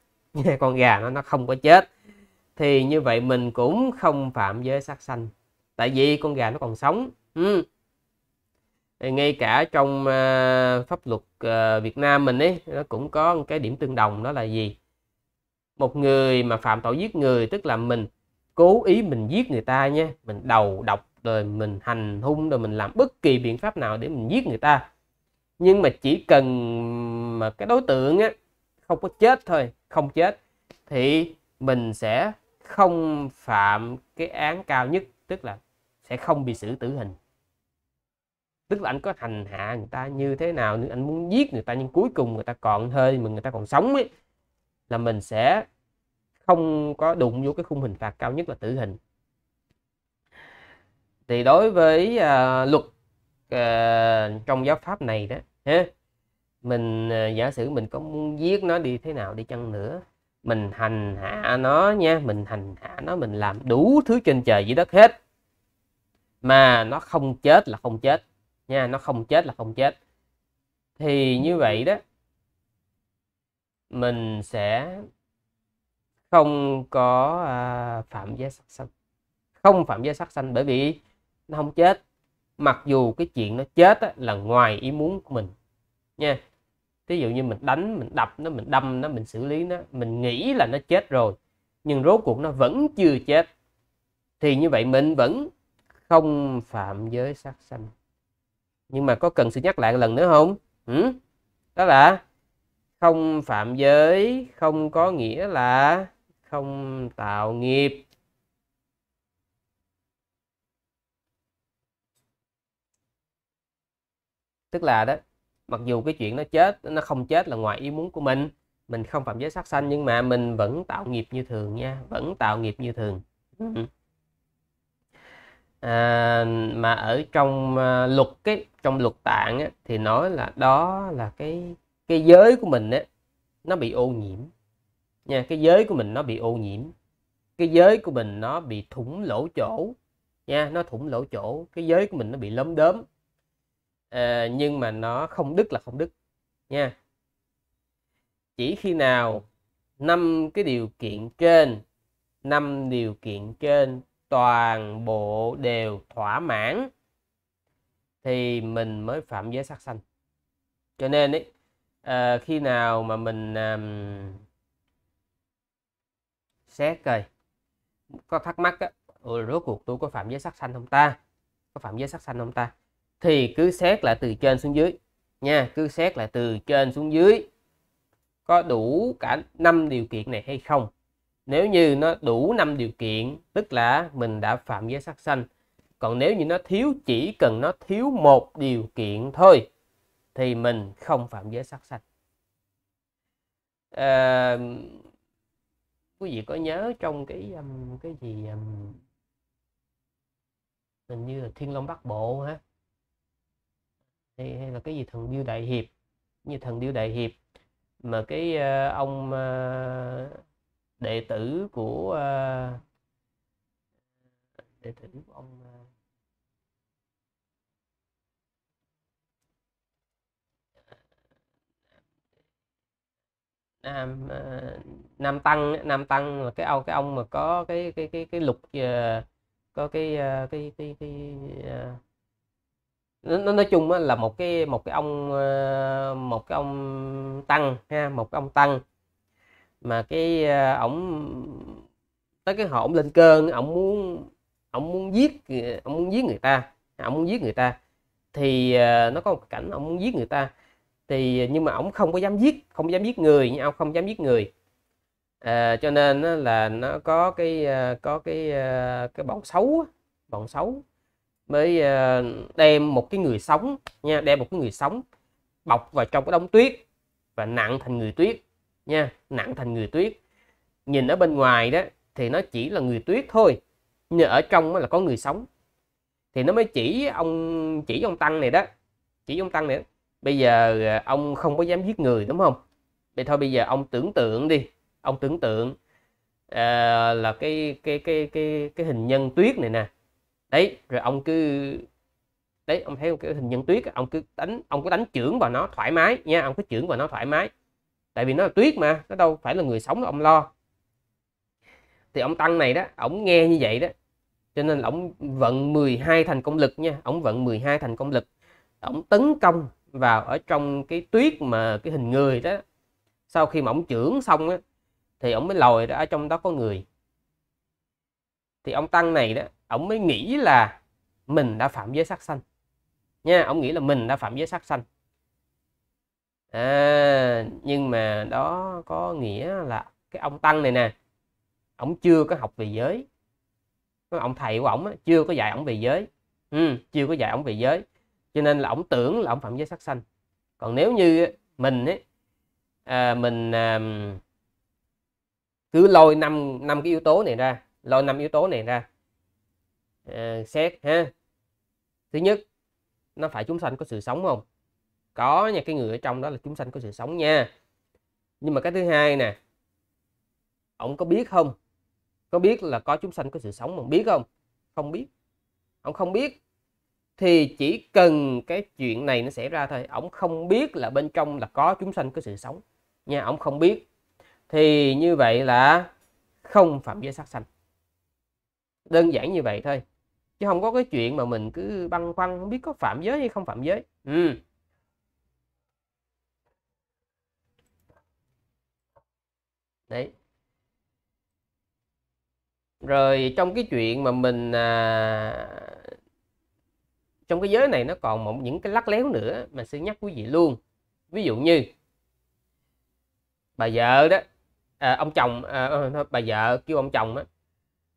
con gà nó nó không có chết thì như vậy mình cũng không phạm giới sát sanh tại vì con gà nó còn sống ừ. ngay cả trong uh, pháp luật uh, Việt Nam mình ấy nó cũng có một cái điểm tương đồng đó là gì một người mà phạm tội giết người tức là mình cố ý mình giết người ta nha mình đầu độc rồi mình hành hung rồi mình làm bất kỳ biện pháp nào để mình giết người ta nhưng mà chỉ cần mà cái đối tượng á không có chết thôi không chết thì mình sẽ không phạm cái án cao nhất tức là sẽ không bị xử tử hình tức là anh có hành hạ người ta như thế nào nếu anh muốn giết người ta nhưng cuối cùng người ta còn hơi mà người ta còn sống ấy là mình sẽ không có đụng vô cái khung hình phạt cao nhất là tử hình thì đối với uh, luật uh, trong giáo pháp này đó ha mình uh, giả sử mình có muốn giết nó đi thế nào đi chăng nữa mình hành hạ nó nha mình hành hạ nó mình làm đủ thứ trên trời dưới đất hết mà nó không chết là không chết nha nó không chết là không chết thì như vậy đó mình sẽ không có à, phạm giới sắc xanh, không phạm giới sắc xanh bởi vì nó không chết mặc dù cái chuyện nó chết á, là ngoài ý muốn của mình nha ví dụ như mình đánh mình đập nó mình đâm nó mình xử lý nó mình nghĩ là nó chết rồi nhưng rốt cuộc nó vẫn chưa chết thì như vậy mình vẫn không phạm giới sát sanh nhưng mà có cần sự nhắc lại lần nữa không ừ? đó là không phạm giới không có nghĩa là không tạo nghiệp tức là đó mặc dù cái chuyện nó chết nó không chết là ngoài ý muốn của mình mình không phạm giới sát sanh nhưng mà mình vẫn tạo nghiệp như thường nha vẫn tạo nghiệp như thường ừ. Ừ. à, mà ở trong à, luật cái trong luật tạng á, thì nói là đó là cái cái giới của mình á, nó bị ô nhiễm nha cái giới của mình nó bị ô nhiễm cái giới của mình nó bị thủng lỗ chỗ nha nó thủng lỗ chỗ cái giới của mình nó bị lấm đốm Ờ, nhưng mà nó không đức là không đức nha chỉ khi nào năm cái điều kiện trên năm điều kiện trên toàn bộ đều thỏa mãn thì mình mới phạm giới sát sanh cho nên ấy, à, khi nào mà mình um, xét rồi có thắc mắc á, ừ, rốt cuộc tôi có phạm giới sát sanh không ta có phạm giới sát sanh không ta thì cứ xét là từ trên xuống dưới nha cứ xét là từ trên xuống dưới có đủ cả năm điều kiện này hay không nếu như nó đủ năm điều kiện tức là mình đã phạm giới sắc sanh còn nếu như nó thiếu chỉ cần nó thiếu một điều kiện thôi thì mình không phạm giới sắc sanh à, quý vị có nhớ trong cái cái gì hình như là thiên long bắc bộ ha hay, hay là cái gì thần điêu đại hiệp như thần điêu đại hiệp mà cái uh, ông uh, đệ tử của uh, đệ tử của ông uh, nam uh, nam tăng nam tăng là cái ông cái ông mà có cái cái cái cái lục uh, có cái uh, cái cái cái uh, nó nói chung là một cái một cái ông ờ, một cái ông tăng ha một cái ông tăng mà cái ờ, ổng tới cái họ ổng lên cơn ổng muốn ổng muốn giết ổng muốn giết người ta à, ổng muốn giết người ta thì ờ, nó có một cảnh ổng muốn giết người ta thì nhưng mà ổng không có dám giết không dám giết người nhưng ông không dám giết người à, cho nên là nó có cái có cái cái bọn xấu bọn xấu mới ờ, đem một cái người sống nha đem một cái người sống bọc vào trong cái đống tuyết và nặng thành người tuyết nha nặng thành người tuyết nhìn ở bên ngoài đó thì nó chỉ là người tuyết thôi nhưng ở trong là có người sống thì nó mới chỉ ông chỉ ông tăng này đó chỉ ông tăng này bây giờ ờ, ông không có dám giết người đúng không vậy thôi bây giờ ông tưởng tượng đi ông tưởng tượng uh, là cái cái cái cái cái hình nhân tuyết này nè đấy rồi ông cứ đấy ông thấy cái hình nhân tuyết ông cứ đánh ông cứ đánh trưởng vào nó thoải mái nha ông cứ trưởng vào nó thoải mái tại vì nó là tuyết mà nó đâu phải là người sống ông lo thì ông tăng này đó ông nghe như vậy đó cho nên ông vận 12 thành công lực nha ông vận 12 thành công lực ông tấn công vào ở trong cái tuyết mà cái hình người đó sau khi mà ông trưởng xong á thì ông mới lòi ra ở trong đó có người thì ông tăng này đó ông mới nghĩ là mình đã phạm giới sát sanh nha ông nghĩ là mình đã phạm giới sát sanh à, nhưng mà đó có nghĩa là cái ông tăng này nè ông chưa có học về giới ông thầy của ông chưa có dạy ông về giới ừ, chưa có dạy ông về giới cho nên là ông tưởng là ông phạm giới sát sanh còn nếu như mình ấy, à, mình à, cứ lôi năm năm cái yếu tố này ra lôi năm yếu tố này ra à, xét ha thứ nhất nó phải chúng sanh có sự sống không có nha cái người ở trong đó là chúng sanh có sự sống nha nhưng mà cái thứ hai nè ông có biết không có biết là có chúng sanh có sự sống mà biết không không biết ông không biết thì chỉ cần cái chuyện này nó xảy ra thôi ông không biết là bên trong là có chúng sanh có sự sống nha ông không biết thì như vậy là không phạm giới sát sanh đơn giản như vậy thôi chứ không có cái chuyện mà mình cứ băn khoăn không biết có phạm giới hay không phạm giới ừ. đấy rồi trong cái chuyện mà mình à, trong cái giới này nó còn một những cái lắc léo nữa mà sẽ nhắc quý vị luôn ví dụ như bà vợ đó à, ông chồng à, ờ, bà vợ kêu ông chồng á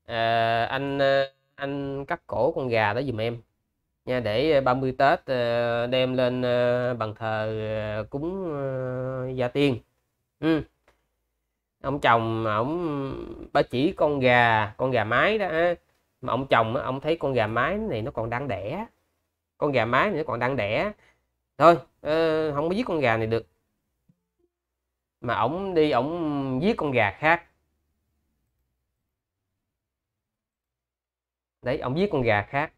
à, anh à, anh cắt cổ con gà đó giùm em nha để 30 ờ, Tết ờ, đem lên ờ, bàn thờ cúng gia tiên ừ. ông chồng ông bà chỉ con gà con gà mái đó mà ông chồng ông thấy con gà mái này nó còn đang đẻ con gà mái này nó còn đang đẻ thôi không có giết con gà này được mà ổng đi ổng giết con gà khác đấy ông giết con gà khác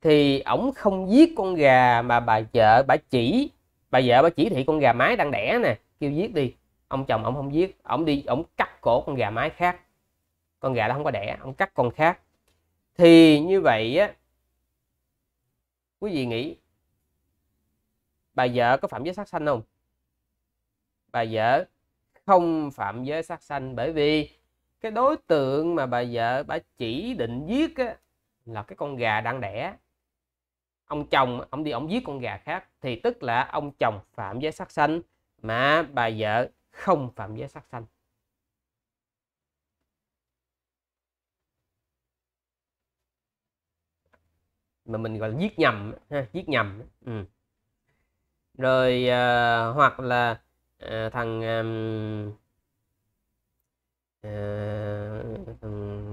thì ổng không giết con gà mà bà vợ bà chỉ bà vợ bà chỉ thị con gà mái đang đẻ nè kêu giết đi ông chồng ông không giết ông đi ông cắt cổ con gà mái khác con gà đó không có đẻ ông cắt con khác thì như vậy á quý vị nghĩ bà vợ có phạm giới sát sanh không bà vợ không phạm giới sát sanh bởi vì cái đối tượng mà bà vợ bà chỉ định giết á, là cái con gà đang đẻ ông chồng ông đi ông giết con gà khác thì tức là ông chồng phạm giới sát sanh mà bà vợ không phạm giới sát sanh mà mình gọi là giết nhầm ha, giết nhầm ừ. rồi à, hoặc là à, thằng à,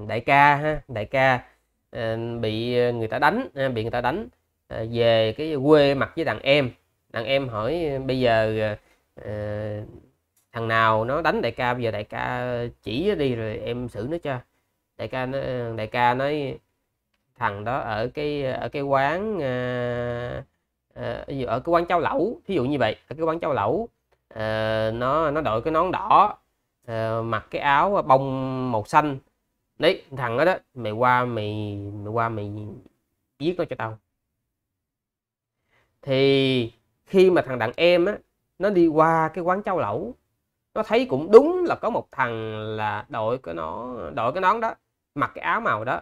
đại ca ha đại ca ờ, ờ, ờ, bị người ta đánh bị người ta đánh về cái quê mặt với đàn em đàn em hỏi bây giờ thằng nào nó đánh đại ca bây giờ đại ca chỉ đi rồi em xử nó cho đại ca nó đại ca nói thằng đó ở cái ở cái quán ở cái quán cháo lẩu thí dụ như vậy ở cái quán cháo lẩu nó nó đội cái nón đỏ mặc cái áo bông màu xanh đấy thằng đó đó mày qua mày mày qua mày giết nó cho tao thì khi mà thằng đàn em á nó đi qua cái quán cháo lẩu nó thấy cũng đúng là có một thằng là đội cái nó đội cái nón đó mặc cái áo màu đó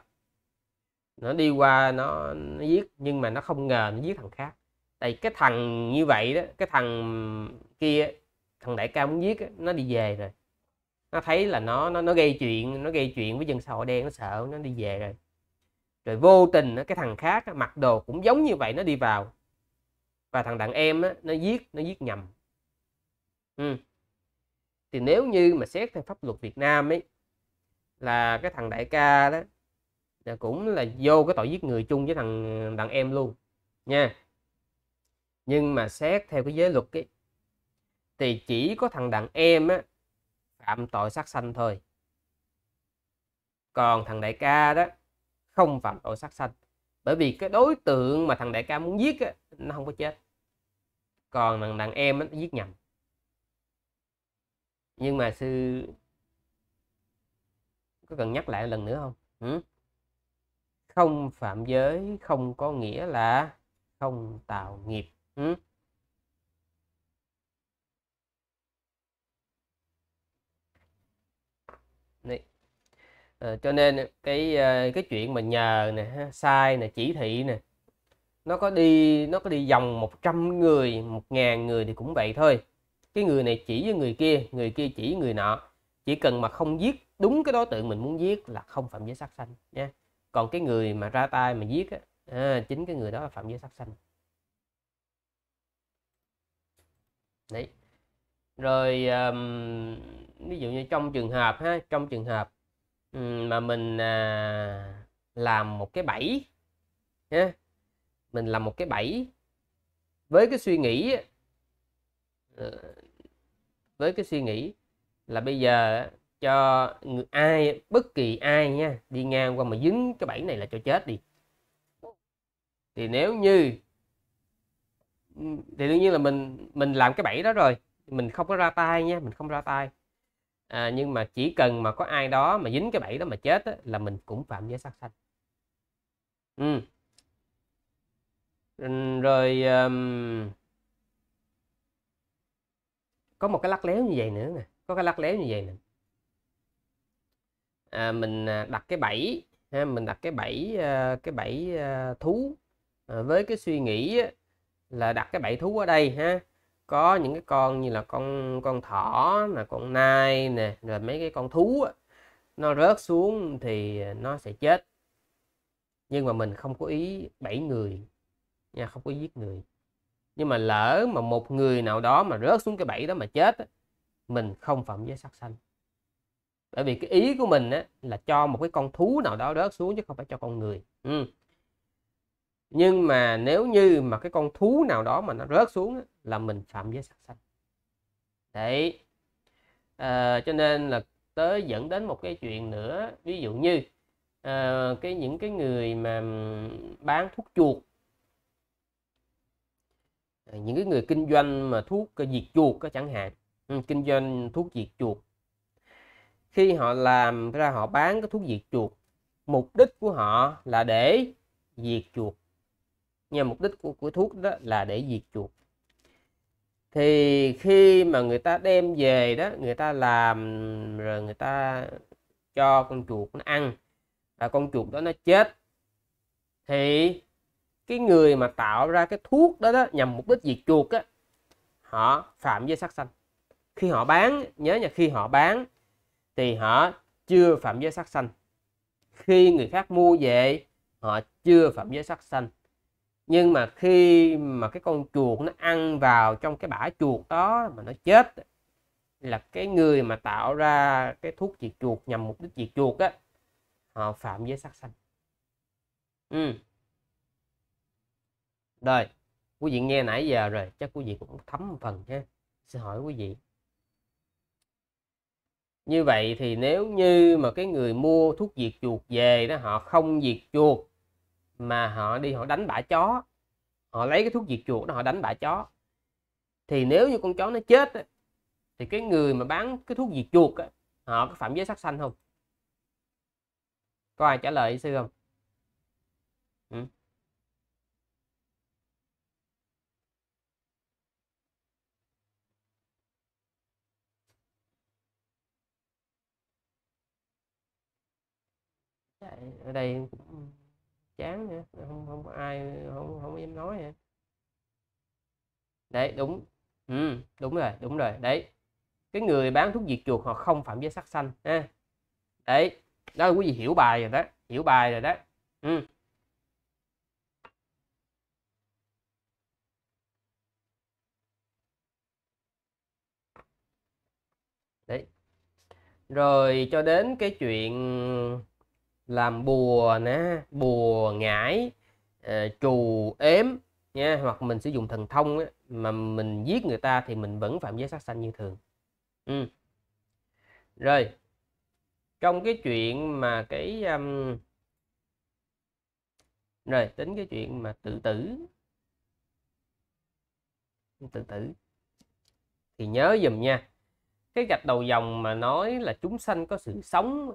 nó đi qua nó, nó giết nhưng mà nó không ngờ nó giết thằng khác tại cái thằng như vậy đó cái thằng kia thằng đại ca muốn giết đó, nó đi về rồi nó thấy là nó nó nó gây chuyện nó gây chuyện với dân xã hội đen nó sợ nó đi về rồi rồi vô tình cái thằng khác mặc đồ cũng giống như vậy nó đi vào và thằng đàn em á, nó giết nó giết nhầm ừ. thì nếu như mà xét theo pháp luật Việt Nam ấy là cái thằng đại ca đó là cũng là vô cái tội giết người chung với thằng đàn em luôn nha nhưng mà xét theo cái giới luật ấy, thì chỉ có thằng đàn em á, phạm tội sát sanh thôi còn thằng đại ca đó không phạm tội sát sanh bởi vì cái đối tượng mà thằng đại ca muốn giết nó không có chết còn thằng đàn em nó giết nhầm nhưng mà sư có cần nhắc lại lần nữa không không phạm giới không có nghĩa là không tạo nghiệp ừ? à, cho nên cái ờ, cái chuyện mà nhờ nè sai nè chỉ thị nè nó có đi nó có đi vòng 100 người một ngàn người thì cũng vậy thôi cái người này chỉ với người kia người kia chỉ người nọ chỉ cần mà không giết đúng cái đối tượng mình muốn giết là không phạm giới sát sanh nha còn cái người mà ra tay mà giết á, à, chính cái người đó là phạm giới sát sanh đấy rồi um, ví dụ như trong trường hợp ha trong trường hợp mà mình à, làm một cái bẫy nhé mình làm một cái bẫy với cái suy nghĩ ờ, với cái suy nghĩ là bây giờ cho người ai bất kỳ ai nha đi ngang qua mà dính cái bẫy này là cho chết đi thì nếu như thì đương nhiên là mình mình làm cái bẫy đó rồi mình không có ra tay nha mình không ra tay à, nhưng mà chỉ cần mà có ai đó mà dính cái bẫy đó mà chết á, là mình cũng phạm giới sát sanh ừ. rồi um, có một cái lắc léo như vậy nữa nè có cái lắc léo như vậy nè à, mình à, đặt cái bẫy ha, mình đặt cái bẫy ờ, cái bẫy ờ, thú ờ, với cái suy nghĩ là đặt cái bẫy thú ở đây ha có những cái con như là con con thỏ là con nai nè rồi mấy cái con thú á, nó rớt xuống thì nó sẽ chết nhưng mà mình không có ý bảy người nha không có giết người nhưng mà lỡ mà một người nào đó mà rớt xuống cái bẫy đó mà chết mình không phạm giới sát sanh bởi vì cái ý của mình á, là cho một cái con thú nào đó rớt xuống chứ không phải cho con người ừ nhưng mà nếu như mà cái con thú nào đó mà nó rớt xuống là mình phạm giới sát sanh đấy à, cho nên là tới dẫn đến một cái chuyện nữa ví dụ như à, cái những cái người mà bán thuốc chuột ờ, những cái người kinh doanh mà thuốc diệt chuột có chẳng hạn kinh doanh thuốc diệt chuột khi họ làm ra họ bán cái thuốc diệt chuột mục đích của họ là để diệt chuột nhưng mục đích của, của thuốc đó là để diệt chuột thì khi mà người ta đem về đó người ta làm rồi người ta cho con chuột nó ăn và con chuột đó nó chết thì cái người mà tạo ra cái thuốc đó, đó nhằm mục đích diệt chuột á họ phạm giới sát sanh khi họ bán nhớ nha khi họ bán thì họ chưa phạm giới sát sanh khi người khác mua về họ chưa phạm giới sát sanh nhưng mà khi mà cái con chuột nó ăn vào trong cái bã chuột đó mà nó chết là cái người mà tạo ra cái thuốc diệt chuột nhằm mục đích diệt chuột á họ phạm giới sát sanh ừ. rồi quý vị nghe nãy giờ rồi chắc quý vị cũng thấm một phần ha xin hỏi quý vị như vậy thì nếu như mà cái người mua thuốc diệt chuột về đó họ không diệt chuột mà họ đi họ đánh bả chó họ lấy cái thuốc diệt chuột đó họ đánh bả chó thì nếu như con chó nó chết thì cái người mà bán cái thuốc diệt chuột á họ có phạm giới sát sanh không có ai trả lời sư không ừ. ở đây chán hả? không không ai không không dám nói hả? đấy đúng ừ, đúng rồi đúng rồi đấy cái người bán thuốc diệt chuột họ không phạm giới sắc xanh ha đấy đó là quý vị hiểu bài rồi đó hiểu bài rồi đó ừ. đấy rồi cho đến cái chuyện làm bùa nè bùa ngải à, trù ếm nha hoặc mình sử dụng thần thông á, mà mình giết người ta thì mình vẫn phạm giới sát sanh như thường ừ. rồi trong cái chuyện mà cái um... rồi tính cái chuyện mà tự tử tự tử thì nhớ dùm nha cái gạch đầu dòng mà nói là chúng sanh có sự sống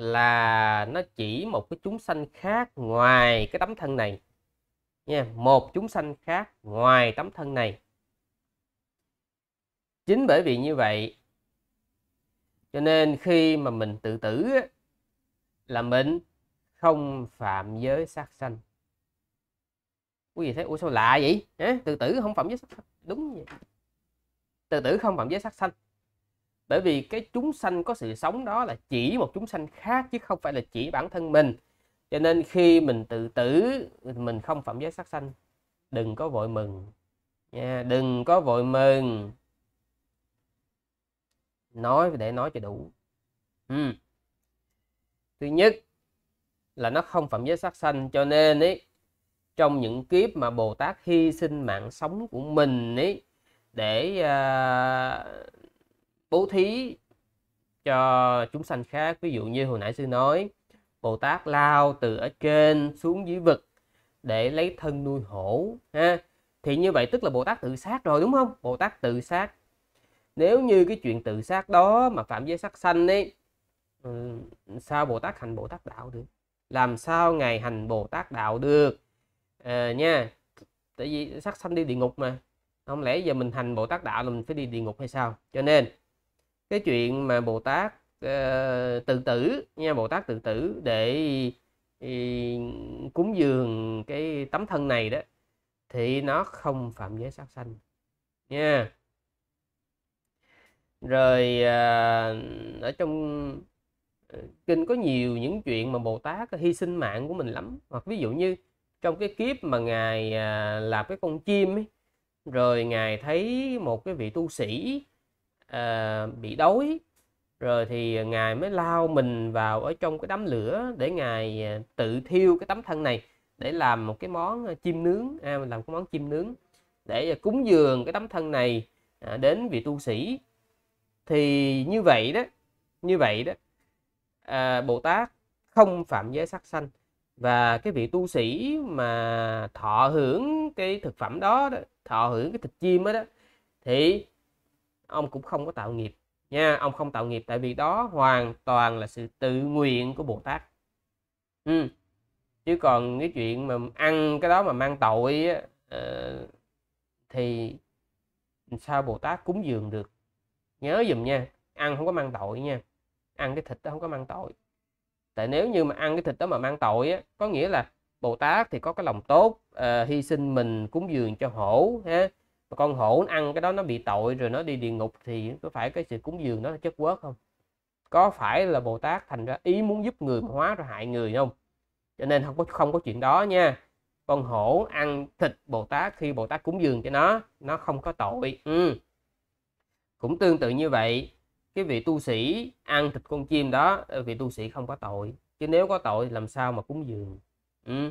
là nó chỉ một cái chúng sanh khác ngoài cái tấm thân này nha một chúng sanh khác ngoài tấm thân này chính bởi vì như vậy cho nên khi mà mình tự tử là mình không phạm giới sát sanh quý vị thấy ủa sao lạ vậy tự tử không phạm giới sát sanh đúng vậy tự tử không phạm giới sát sanh bởi vì cái chúng sanh có sự sống đó là chỉ một chúng sanh khác chứ không phải là chỉ bản thân mình cho nên khi mình tự tử mình không phạm giới sát sanh đừng có vội mừng nha đừng có vội mừng nói để nói cho đủ ừ. thứ nhất là nó không phạm giới sát sanh cho nên ấy trong những kiếp mà Bồ Tát hy sinh mạng sống của mình ấy để uh, bố thí cho chúng sanh khác ví dụ như hồi nãy sư nói bồ tát lao từ ở trên xuống dưới vực để lấy thân nuôi hổ ha thì như vậy tức là bồ tát tự sát rồi đúng không bồ tát tự sát nếu như cái chuyện tự sát đó mà phạm giới sắc sanh ấy ừ, sao bồ tát hành bồ tát đạo được làm sao ngài hành bồ tát đạo được à, nha tại vì sắc sanh đi địa ngục mà không lẽ giờ mình hành bồ tát đạo là mình phải đi địa ngục hay sao cho nên cái chuyện mà bồ tát uh, tự tử nha bồ tát tự tử để ý, cúng dường cái tấm thân này đó thì nó không phạm giới sát sanh nha rồi à, ở trong ờ, kinh có nhiều những chuyện mà bồ tát hy sinh mạng của mình lắm hoặc ví dụ như trong cái kiếp mà ngài à, làm cái con chim ấy rồi ngài thấy một cái vị tu sĩ à, bị đói rồi thì ngài mới lao mình vào ở trong cái đám lửa để ngài à, tự thiêu cái tấm thân này để làm một cái món à, chim nướng à, làm cái món chim nướng để à, cúng dường cái tấm thân này à, đến vị tu sĩ thì như vậy đó như vậy đó à, Bồ Tát không phạm giới sắc sanh và cái vị tu sĩ mà thọ hưởng cái thực phẩm đó, đó thọ hưởng cái thịt chim đó, đó thì ông cũng không có tạo nghiệp nha ông không tạo nghiệp tại vì đó hoàn toàn là sự tự nguyện của bồ tát ừ. chứ còn cái chuyện mà ăn cái đó mà mang tội á, ờ, thì sao bồ tát cúng dường được nhớ dùm nha ăn không có mang tội nha ăn cái thịt đó không có mang tội tại nếu như mà ăn cái thịt đó mà mang tội á, có nghĩa là bồ tát thì có cái lòng tốt ờ, hy sinh mình cúng dường cho hổ ha mà con hổ ăn cái đó nó bị tội rồi nó đi địa ngục thì có phải cái sự cúng dường nó là chất quốc không có phải là bồ tát thành ra ý muốn giúp người mà hóa rồi hại người không cho nên không có không có chuyện đó nha con hổ ăn thịt bồ tát khi bồ tát cúng dường cho nó nó không có tội ừ. cũng tương tự như vậy cái vị tu sĩ ăn thịt con chim đó vị tu sĩ không có tội chứ nếu có tội làm sao mà cúng dường ừ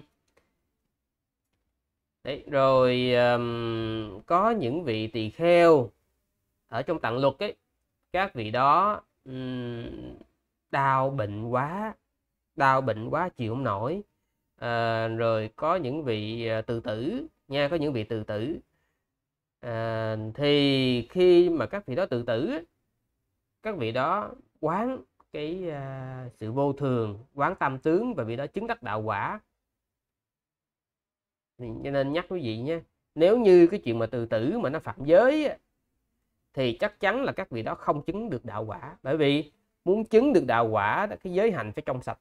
đấy rồi um, có những vị tỳ kheo ở trong tạng luật ấy các vị đó um, đau bệnh quá đau bệnh quá chịu không nổi à, rồi có những vị ờ, từ tử nha có những vị từ tử à, thì khi mà các vị đó tự tử các vị đó quán cái uh, sự vô thường quán tam tướng và vị đó chứng đắc đạo quả cho nên nhắc quý vị nhé nếu như cái chuyện mà từ tử mà nó phạm giới thì chắc chắn là các vị đó không chứng được đạo quả bởi vì muốn chứng được đạo quả cái giới hành phải trong sạch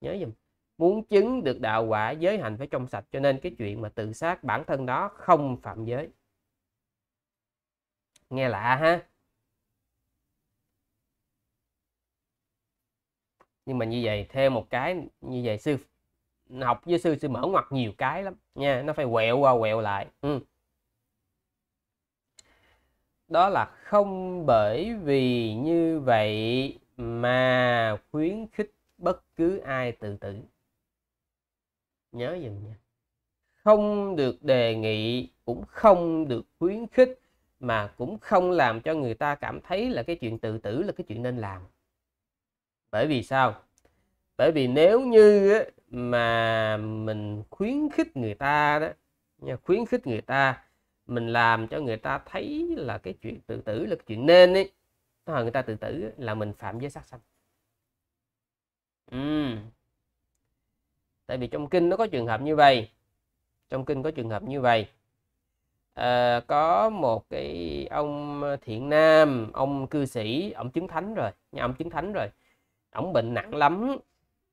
nhớ dùm muốn chứng được đạo quả giới hành phải trong sạch cho nên cái chuyện mà tự sát bản thân đó không phạm giới nghe lạ ha nhưng mà như vậy thêm một cái như vậy sư học với sư sư mở ngoặt nhiều cái lắm nha nó phải quẹo qua quẹo lại ừ. đó là không bởi vì như vậy mà khuyến khích bất cứ ai tự tử nhớ dùm nha không được đề nghị cũng không được khuyến khích mà cũng không làm cho người ta cảm thấy là cái chuyện tự tử là cái chuyện nên làm bởi vì sao bởi vì nếu như mà mình khuyến khích người ta đó nha khuyến khích người ta mình làm cho người ta thấy là cái chuyện tự tử là cái chuyện nên ấy nó người ta tự tử là mình phạm giới sát sanh ừ. tại vì trong kinh nó có trường hợp như vậy trong kinh có trường hợp như vậy à, có một cái ông thiện nam ông cư sĩ ông chứng thánh rồi nhà ông chứng thánh rồi ông bệnh nặng lắm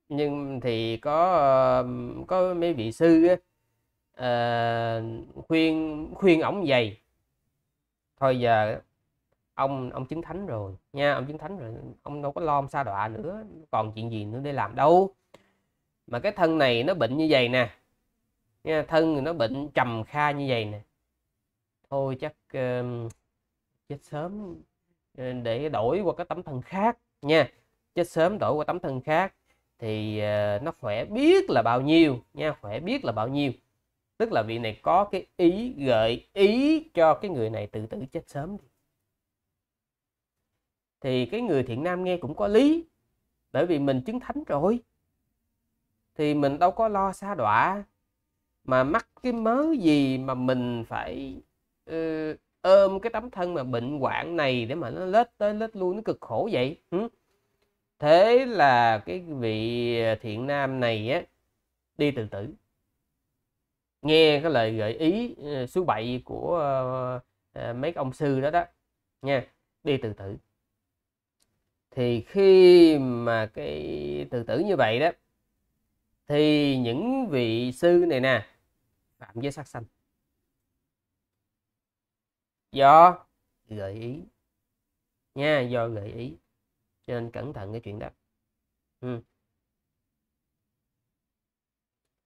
nhưng thì có có mấy vị sư á, ờ, khuyên khuyên ổng dày thôi giờ ông ông chứng thánh rồi nha ông chứng thánh rồi ông đâu có lom xa đọa nữa còn chuyện gì nữa để làm đâu mà cái thân này nó bệnh như vậy nè nha, thân nó bệnh trầm kha như vậy nè thôi chắc uh, chết sớm ờ, để đổi qua cái tấm thân khác nha chết sớm đổi qua tấm thân khác thì ờ, nó khỏe biết là bao nhiêu nha khỏe biết là bao nhiêu tức là vị này có cái ý gợi ý cho cái người này tự tử chết sớm thì cái người thiện nam nghe cũng có lý bởi vì mình chứng thánh rồi thì mình đâu có lo xa đọa mà mắc cái mớ gì mà mình phải uh, ôm cái tấm thân mà bệnh hoạn này để mà nó lết tới lết luôn nó cực khổ vậy ừ? thế là cái vị ờ, thiện nam này á đi tự tử nghe cái lời gợi ý ờ, số 7 của ờ, mấy ông sư đó đó nha đi tự tử thì khi mà cái tự tử như vậy đó thì những vị sư này nè phạm giới sát sanh do gợi ý nha do gợi ý cho nên cẩn thận cái chuyện đó ừ.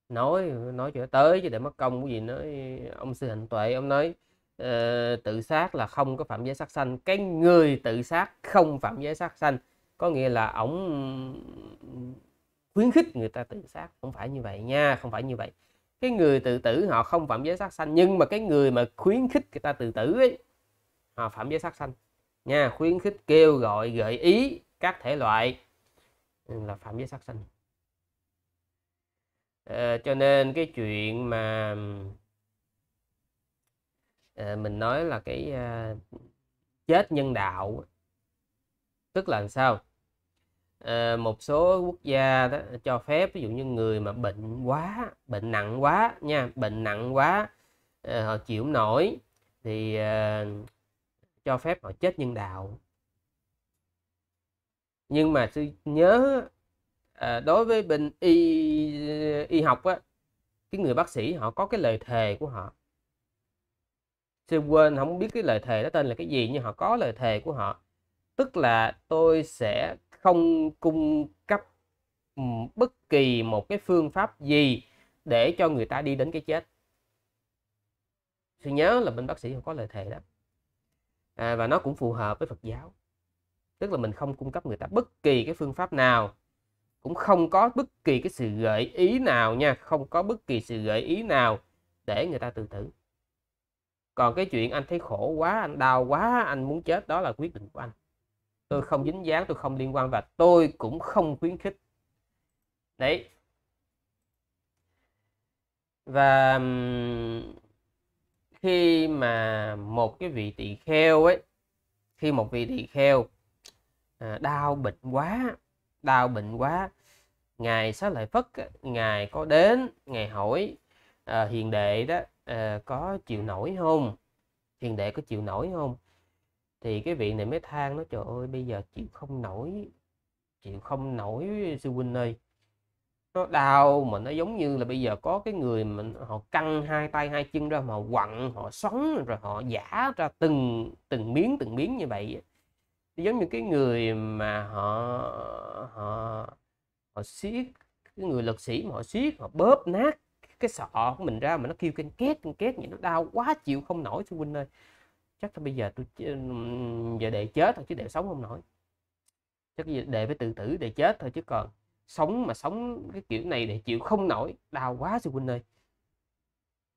nói nói chuyện tới chứ để mất công cái gì nói ông sư hạnh tuệ ông nói uh, tự sát là không có phạm giới sát sanh cái người tự sát không phạm giới sát sanh có nghĩa là ổng khuyến khích người ta tự sát không phải như vậy nha không phải như vậy cái người tự tử họ không phạm giới sát sanh nhưng mà cái người mà khuyến khích người ta tự tử ấy họ phạm giới sát sanh nha khuyến khích kêu gọi gợi ý các thể loại là phạm giới sát sanh à, cho nên cái chuyện mà à, mình nói là cái à, chết nhân đạo tức là sao à, một số quốc gia đó cho phép ví dụ như người mà bệnh quá bệnh nặng quá nha bệnh nặng quá à, họ chịu nổi thì à, cho phép họ chết nhân đạo nhưng mà sư nhớ à, đối với bên y y học á cái người bác sĩ họ có cái lời thề của họ sư quên không biết cái lời thề đó tên là cái gì nhưng họ có lời thề của họ tức là tôi sẽ không cung cấp bất kỳ một cái phương pháp gì để cho người ta đi đến cái chết sư nhớ là bên bác sĩ họ có lời thề đó à, và nó cũng phù hợp với phật giáo tức là mình không cung cấp người ta bất kỳ cái phương pháp nào cũng không có bất kỳ cái sự gợi ý nào nha không có bất kỳ sự gợi ý nào để người ta tự tử còn cái chuyện anh thấy khổ quá anh đau quá anh muốn chết đó là quyết định của anh tôi không dính dáng tôi không liên quan và tôi cũng không khuyến khích đấy và khi mà một cái vị tỳ kheo ấy khi một vị tỳ kheo à, đau bệnh quá đau bệnh quá ngài xá lợi phất ngài có đến ngài hỏi à, hiền đệ đó à, có chịu nổi không hiền đệ có chịu nổi không thì cái vị này mới than nó trời ơi bây giờ chịu không nổi chịu không nổi sư huynh ơi nó đau mà nó giống như là bây giờ có cái người mà họ căng hai tay hai chân ra mà họ quặn họ xoắn rồi họ giả ra từng từng miếng từng miếng như vậy giống như cái người mà họ họ họ siết cái người lực sĩ mà họ siết họ bóp nát cái sọ của mình ra mà nó kêu kênh két kênh két vậy nó đau quá chịu không nổi sư huynh ơi chắc là bây giờ tôi giờ để chết thôi chứ để sống không nổi chắc giờ để phải tự tử để chết thôi chứ còn sống mà sống cái kiểu này để chịu không nổi đau quá sư huynh ơi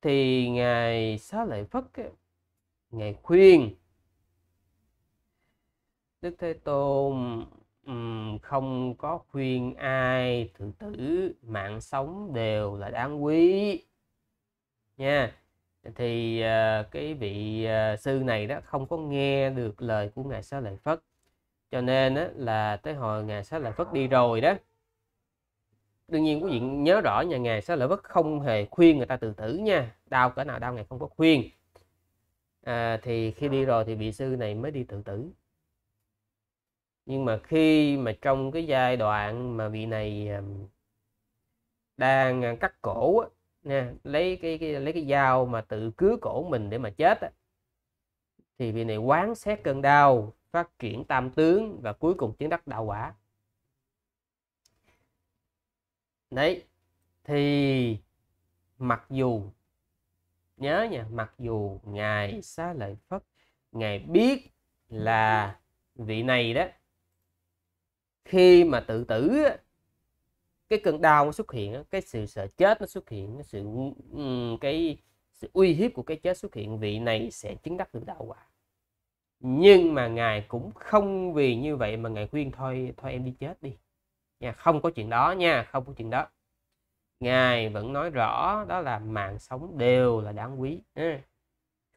thì ngài xá lợi phất ấy, ngài khuyên đức thế tôn không có khuyên ai tự tử mạng sống đều là đáng quý nha thì ờ, cái vị ờ, sư này đó không có nghe được lời của ngài xá lợi phất cho nên á, là tới hồi ngài xá lợi phất đi rồi đó đương nhiên quý vị nhớ rõ nhà ngài xá lợi phất không hề khuyên người ta tự tử nha đau cỡ nào đau ngài không có khuyên à, thì khi đi rồi thì vị sư này mới đi tự tử nhưng mà khi mà trong cái giai đoạn mà vị này đang à, cắt cổ á, nha, lấy cái, cái lấy cái dao mà tự cứa cổ mình để mà chết á, thì vị này quán xét cơn đau phát triển tam tướng và cuối cùng chứng đắc đạo quả đấy thì mặc dù nhớ nha mặc dù ngài xá lợi phất ngài biết là vị này đó khi mà tự tử cái cơn đau nó xuất hiện cái sự sợ chết nó xuất hiện cái sự cái sự uy hiếp của cái chết xuất hiện vị này sẽ chứng đắc được đạo quả nhưng mà ngài cũng không vì như vậy mà ngài khuyên thôi thôi em đi chết đi nha không có chuyện đó nha không có chuyện đó ngài vẫn nói rõ đó là mạng sống đều là đáng quý ừ,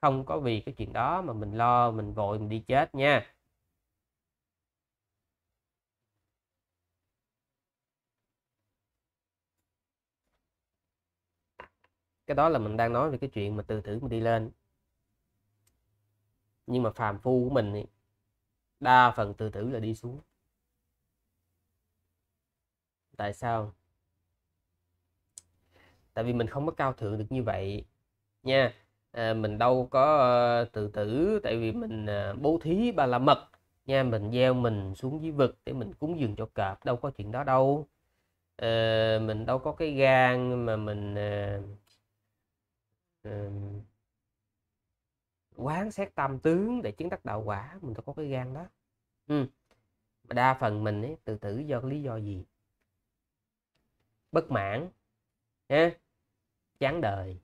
không có vì cái chuyện đó mà mình lo mình vội mình đi chết nha cái đó là mình đang nói về cái chuyện mà từ thử mình đi lên nhưng mà phàm phu của mình thì đa phần từ thử là đi xuống tại sao tại vì mình không có cao thượng được như vậy nha à, mình đâu có ờ, từ tử tại vì mình ờ, bố thí ba la mật nha mình gieo mình xuống dưới vực để mình cúng dường cho cọp đâu có chuyện đó đâu uh, mình đâu có cái gan mà mình uh, quán xét tâm tướng để chứng đắc đạo quả mình phải có cái gan đó ừ. đa phần mình ấy, tự tử do lý do gì bất mãn ha chán đời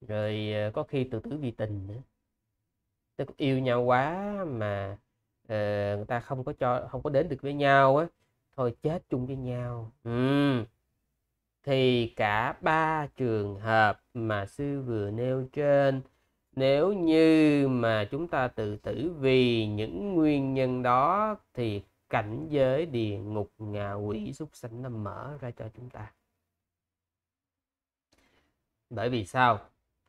rồi ờ, có khi tự tử vì tình nữa tức yêu nhau quá mà uh, người ta không có cho không có đến được với nhau á thôi chết chung với nhau ừ thì cả ba trường hợp mà sư vừa nêu trên nếu như mà chúng ta tự tử vì những nguyên nhân đó thì cảnh giới địa ngục ngạ quỷ súc sanh nó mở ra cho chúng ta bởi vì sao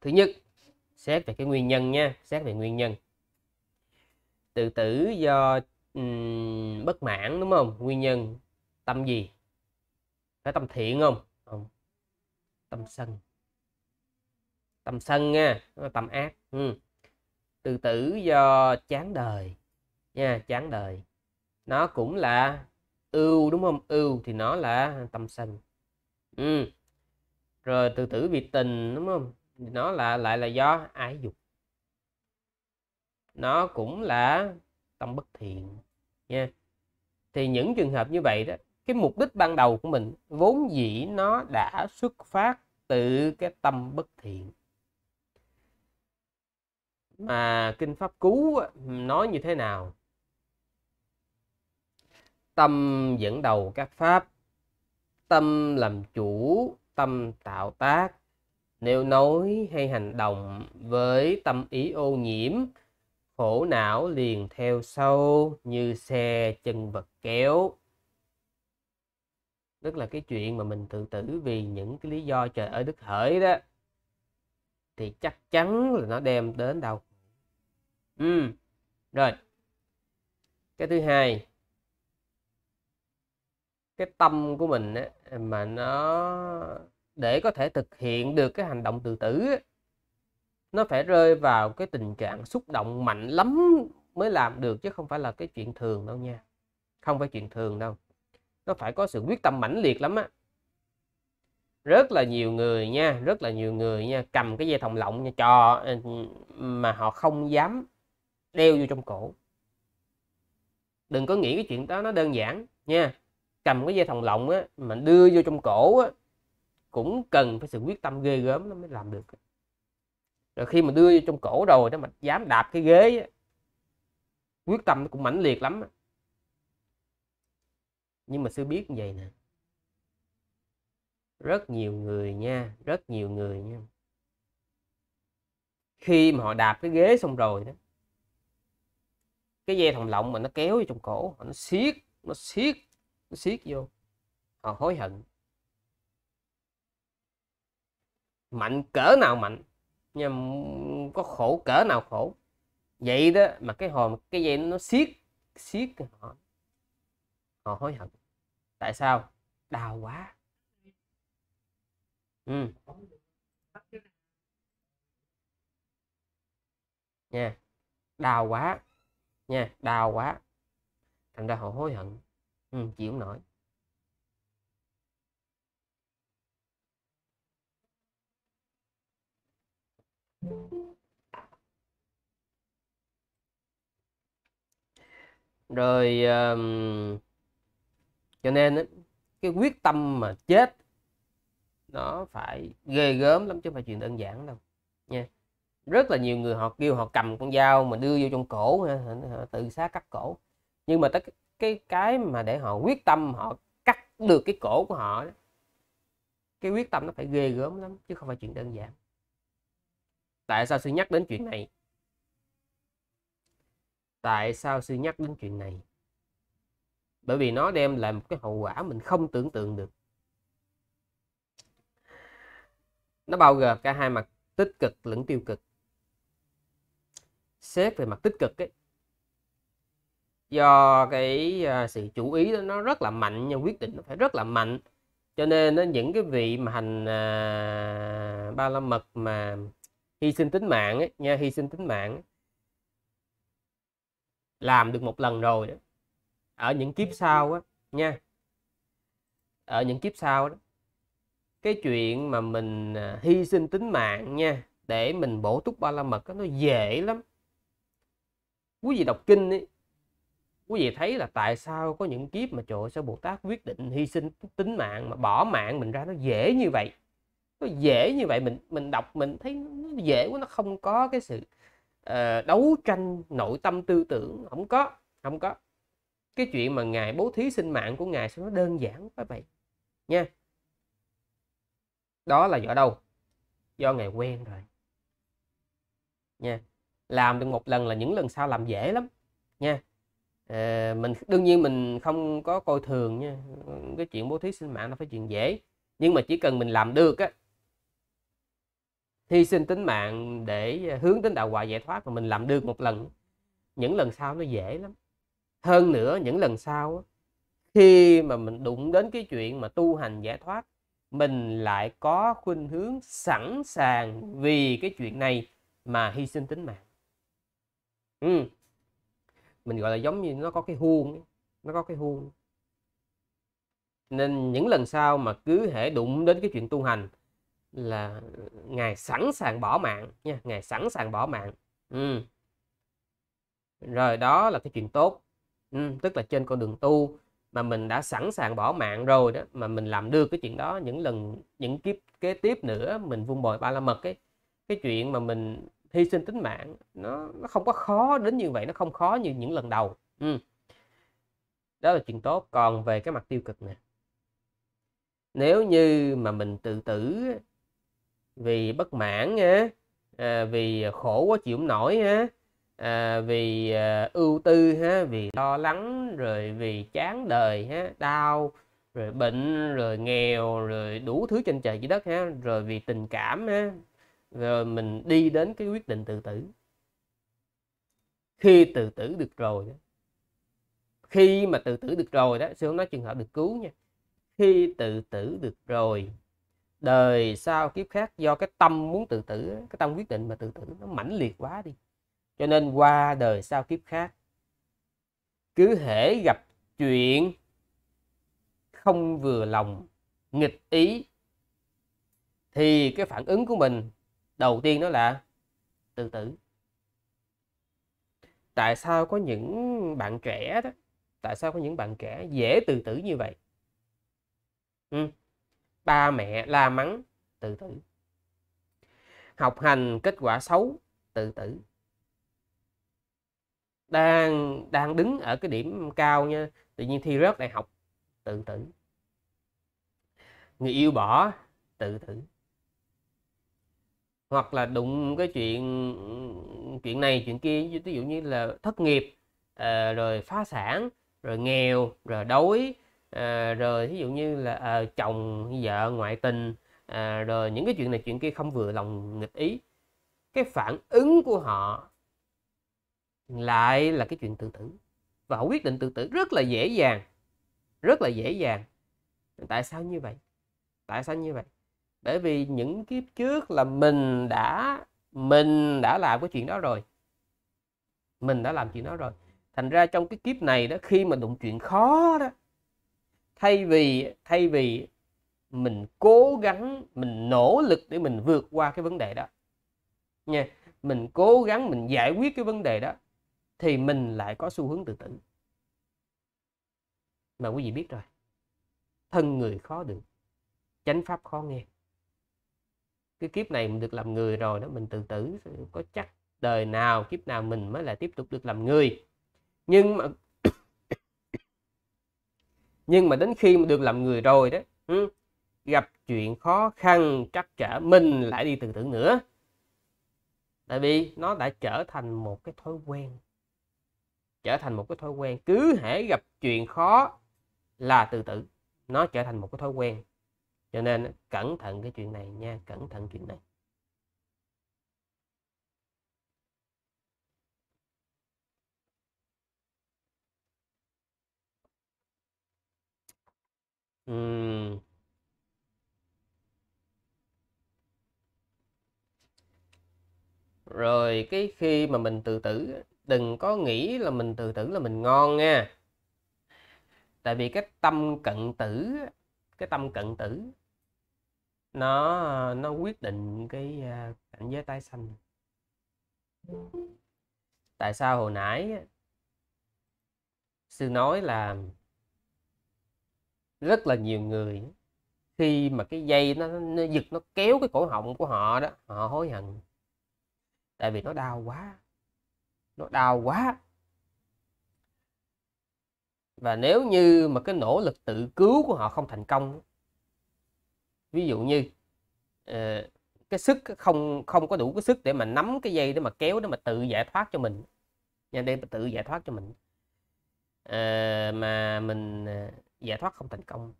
thứ nhất xét về cái nguyên nhân nha xét về nguyên nhân tự tử do um, bất mãn đúng không nguyên nhân tâm gì phải tâm thiện không tâm sân tâm sân nha tâm ác ừ. từ tử do chán đời nha chán đời nó cũng là ưu đúng không ưu thì nó là tâm sân ừ. rồi từ tử vì tình đúng không nó là lại là do ái dục nó cũng là tâm bất thiện nha thì những trường hợp như vậy đó cái mục đích ban đầu của mình vốn dĩ nó đã xuất phát từ cái tâm bất thiện mà kinh pháp cứu nói như thế nào tâm dẫn đầu các pháp tâm làm chủ tâm tạo tác nếu nói hay hành động với tâm ý ô nhiễm khổ não liền theo sâu như xe chân vật kéo tức là cái chuyện mà mình tự tử vì những cái lý do trời ở đức hỡi đó thì chắc chắn là nó đem đến đâu, ừ. rồi cái thứ hai cái tâm của mình á, mà nó để có thể thực hiện được cái hành động tự tử á, nó phải rơi vào cái tình trạng xúc động mạnh lắm mới làm được chứ không phải là cái chuyện thường đâu nha không phải chuyện thường đâu nó phải có sự quyết tâm mãnh liệt lắm á rất là nhiều người nha rất là nhiều người nha cầm cái dây thòng lọng nha cho ờ, mà họ không dám đeo vô trong cổ đừng có nghĩ cái chuyện đó nó đơn giản nha cầm cái dây thòng lọng á mà đưa vô trong cổ á cũng cần phải sự quyết tâm ghê gớm nó mới làm được rồi khi mà đưa vô trong cổ rồi đó mà dám đạp cái ghế á, quyết tâm nó cũng mãnh liệt lắm á nhưng mà sư biết như vậy nè rất nhiều người nha rất nhiều người nha khi mà họ đạp cái ghế xong rồi đó cái dây thòng lọng mà nó kéo vô trong cổ nó siết nó siết nó siết vô họ hối hận mạnh cỡ nào mạnh nhưng có khổ cỡ nào khổ vậy đó mà cái hồn cái dây nó siết siết họ họ hối hận tại sao đau quá ừ nha đau quá nha đau quá thành ra họ hối hận ừ, chịu không nổi rồi um, cho nên cái quyết tâm mà chết nó phải ghê gớm lắm chứ không phải chuyện đơn giản đâu nha rất là nhiều người họ kêu họ cầm con dao mà đưa vô trong cổ họ tự sát cắt cổ nhưng mà tất cái cái mà để họ quyết tâm họ cắt được cái cổ của họ cái quyết tâm nó phải ghê gớm lắm chứ không phải chuyện đơn giản tại sao sư nhắc đến chuyện này tại sao sư nhắc đến chuyện này bởi vì nó đem lại một cái hậu quả mình không tưởng tượng được nó bao gồm cả hai mặt tích cực lẫn tiêu cực xét về mặt tích cực ấy do cái à, sự chú ý đó, nó rất là mạnh nhưng quyết định nó phải rất là mạnh cho nên nó những cái vị mà hành à, ba la mật mà hy sinh tính mạng ấy, nha hy sinh tính mạng làm được một lần rồi đó ở những kiếp sau á nha ở những kiếp sau đó cái chuyện mà mình à, hy sinh tính mạng nha để mình bổ túc ba la mật đó, nó dễ lắm quý vị đọc kinh ấy quý vị thấy là tại sao có những kiếp mà trời sao Bồ Tát quyết định hy sinh tính mạng mà bỏ mạng mình ra nó dễ như vậy nó dễ như vậy mình mình đọc mình thấy nó dễ quá nó không có cái sự uh, đấu tranh nội tâm tư tưởng không có không có cái chuyện mà ngài bố thí sinh mạng của ngài sao nó đơn giản quá vậy nha đó là do đâu do ngài quen rồi nha làm được một lần là những lần sau làm dễ lắm nha à, mình đương nhiên mình không có coi thường nha cái chuyện bố thí sinh mạng nó phải chuyện dễ nhưng mà chỉ cần mình làm được á hy sinh tính mạng để ờ, hướng đến đạo hòa giải thoát mà mình làm được một lần những lần sau nó dễ lắm hơn nữa những lần sau khi mà mình đụng đến cái chuyện mà tu hành giải thoát mình lại có khuynh hướng sẵn sàng vì cái chuyện này mà hy sinh tính mạng ừ. mình gọi là giống như nó có cái huông nó có cái huông nên những lần sau mà cứ hệ đụng đến cái chuyện tu hành là ngài sẵn sàng bỏ mạng nha ngài sẵn sàng bỏ mạng ừ. rồi đó là cái chuyện tốt ừ, tức là trên con đường tu mà mình đã sẵn sàng bỏ mạng rồi đó mà mình làm được cái chuyện đó những lần những kiếp kế tiếp nữa mình vun bồi ba la mật cái cái chuyện mà mình hy sinh tính mạng nó nó không có khó đến như vậy nó không khó như những lần đầu ừ. đó là chuyện tốt còn về cái mặt tiêu cực nè nếu như mà mình tự tử vì bất mãn á à, vì khổ quá chịu không nổi á à, vì à, ưu tư ha vì lo lắng rồi vì chán đời ha đau rồi bệnh rồi nghèo rồi đủ thứ trên trời dưới đất ha rồi vì tình cảm ha rồi mình đi đến cái quyết định tự tử khi tự tử được rồi khi mà tự tử được rồi đó sư không nói trường hợp được cứu nha khi tự tử được rồi đời sau kiếp khác do cái tâm muốn tự tử cái tâm quyết định mà tự tử nó mãnh liệt quá đi cho nên qua đời sau kiếp khác cứ hễ gặp chuyện không vừa lòng nghịch ý thì cái phản ứng của mình đầu tiên đó là tự tử tại sao có những bạn trẻ đó tại sao có những bạn trẻ dễ tự tử như vậy ừ. ba mẹ la mắng tự tử học hành kết quả xấu tự tử đang đang đứng ở cái điểm cao nha tự nhiên thi rớt đại học tự tử người yêu bỏ tự tử hoặc là đụng cái chuyện chuyện này chuyện kia ví dụ như là thất nghiệp ờ, rồi phá sản rồi nghèo rồi đói ờ, rồi ví dụ như là ờ, chồng vợ ngoại tình rồi những cái chuyện này chuyện kia không vừa lòng nghịch ý cái phản ứng của họ lại là cái chuyện tự tử và họ quyết định tự tử rất là dễ dàng rất là dễ dàng tại sao như vậy tại sao như vậy bởi vì những kiếp trước là mình đã mình đã làm cái chuyện đó rồi mình đã làm chuyện đó rồi thành ra trong cái kiếp này đó khi mà đụng chuyện khó đó thay vì thay vì mình cố gắng mình nỗ lực để mình vượt qua cái vấn đề đó nha mình cố gắng mình giải quyết cái vấn đề đó thì mình lại có xu hướng tự tử mà quý vị biết rồi thân người khó được chánh pháp khó nghe cái kiếp này mình được làm người rồi đó mình tự tử có chắc đời nào kiếp nào mình mới là tiếp tục được làm người nhưng mà nhưng mà đến khi mà được làm người rồi đó ừ, gặp chuyện khó khăn trắc trở mình lại đi tự tử nữa tại vì nó đã trở thành một cái thói quen trở thành một cái thói quen cứ hễ gặp chuyện khó là từ tử nó trở thành một cái thói quen cho nên cẩn thận cái chuyện này nha cẩn thận chuyện này uhm. rồi cái khi mà mình tự tử đừng có nghĩ là mình tự tử là mình ngon nha tại vì cái tâm cận tử cái tâm cận tử nó nó quyết định cái à, cảnh giới tái sanh tại sao hồi nãy sư nói là rất là nhiều người khi mà cái dây nó, nó giật nó kéo cái cổ họng của họ đó họ hối hận tại vì nó đau quá nó đau quá và nếu như mà cái nỗ lực tự cứu của họ không thành công ví dụ như ờ, cái sức không không có đủ cái sức để mà nắm cái dây để mà kéo để mà tự giải thoát cho mình nha để tự giải thoát cho mình ờ, mà mình ờ, giải thoát không thành công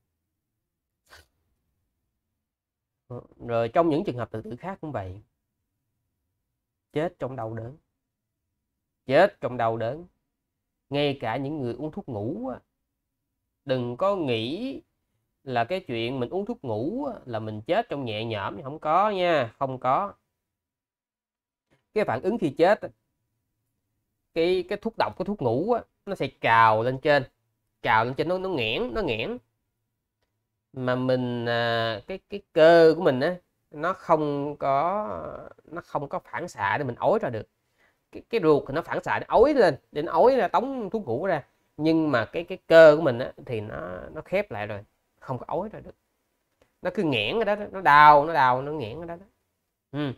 rồi trong những trường hợp tự tử khác cũng vậy chết trong đau đớn chết trong đau đớn ngay cả những người uống thuốc ngủ đừng có nghĩ là cái chuyện mình uống thuốc ngủ là mình chết trong nhẹ nhõm không có nha không có cái phản ứng khi chết cái cái thuốc độc cái thuốc ngủ nó sẽ cào lên trên cào lên trên nó nó nghẽn nó nghẽn mà mình à, cái cái cơ của mình á nó không có nó không có phản xạ để mình ối ra được cái, cái ruột nó phản xạ nó ối lên để nó ối ra tống thuốc ngủ ra nhưng mà cái cái cơ của mình á, thì nó nó khép lại rồi không có ối ra được nó cứ nghẽn ở đó, đó nó đau nó đau nó nghẽn ở đó, đó. Ừ.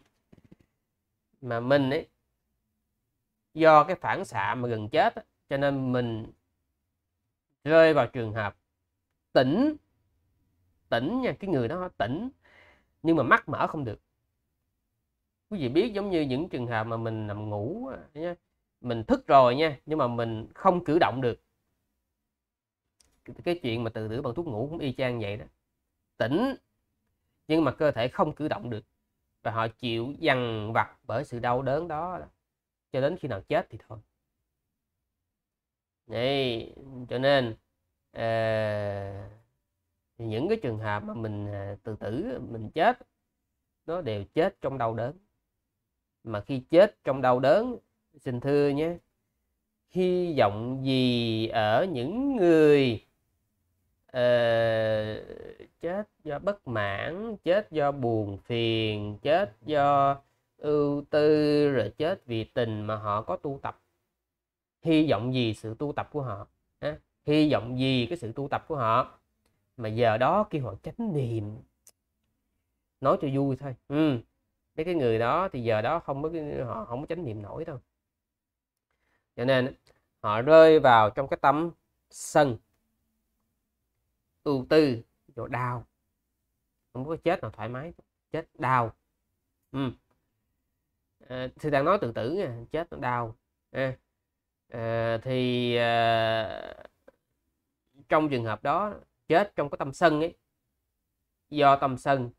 mà mình ấy do cái phản xạ mà gần chết á, cho nên mình rơi vào trường hợp tỉnh tỉnh nha cái người đó tỉnh nhưng mà mắt mở không được quý vị biết giống như những trường hợp mà mình nằm ngủ nhé mình thức rồi nha nhưng mà mình không cử động được cái chuyện mà tự tử bằng thuốc ngủ cũng y chang vậy đó tỉnh nhưng mà cơ thể không cử động được và họ chịu dằn vặt bởi sự đau đớn đó cho đến khi nào chết thì thôi Đấy, cho nên à, những cái trường hợp mà mình à, ờ, tự tử mình chết nó đều chết trong đau đớn mà khi chết trong đau đớn xin thưa nhé hy vọng gì ở những người uh, chết do bất mãn chết do buồn phiền chết do ưu tư rồi chết vì tình mà họ có tu tập hy vọng gì sự tu tập của họ à, hy vọng gì cái sự tu tập của họ mà giờ đó kêu họ chánh niệm nói cho vui thôi ừ mấy cái người đó thì giờ đó không có họ không có chánh niệm nổi đâu cho nên họ rơi vào trong cái tâm sân ưu tư rồi đau không có chết nào thoải mái chết đau ừ. à, thì đang nói tự tử nha chết nó đau à, à, thì à, trong trường hợp đó chết trong cái tâm sân ấy do tâm sân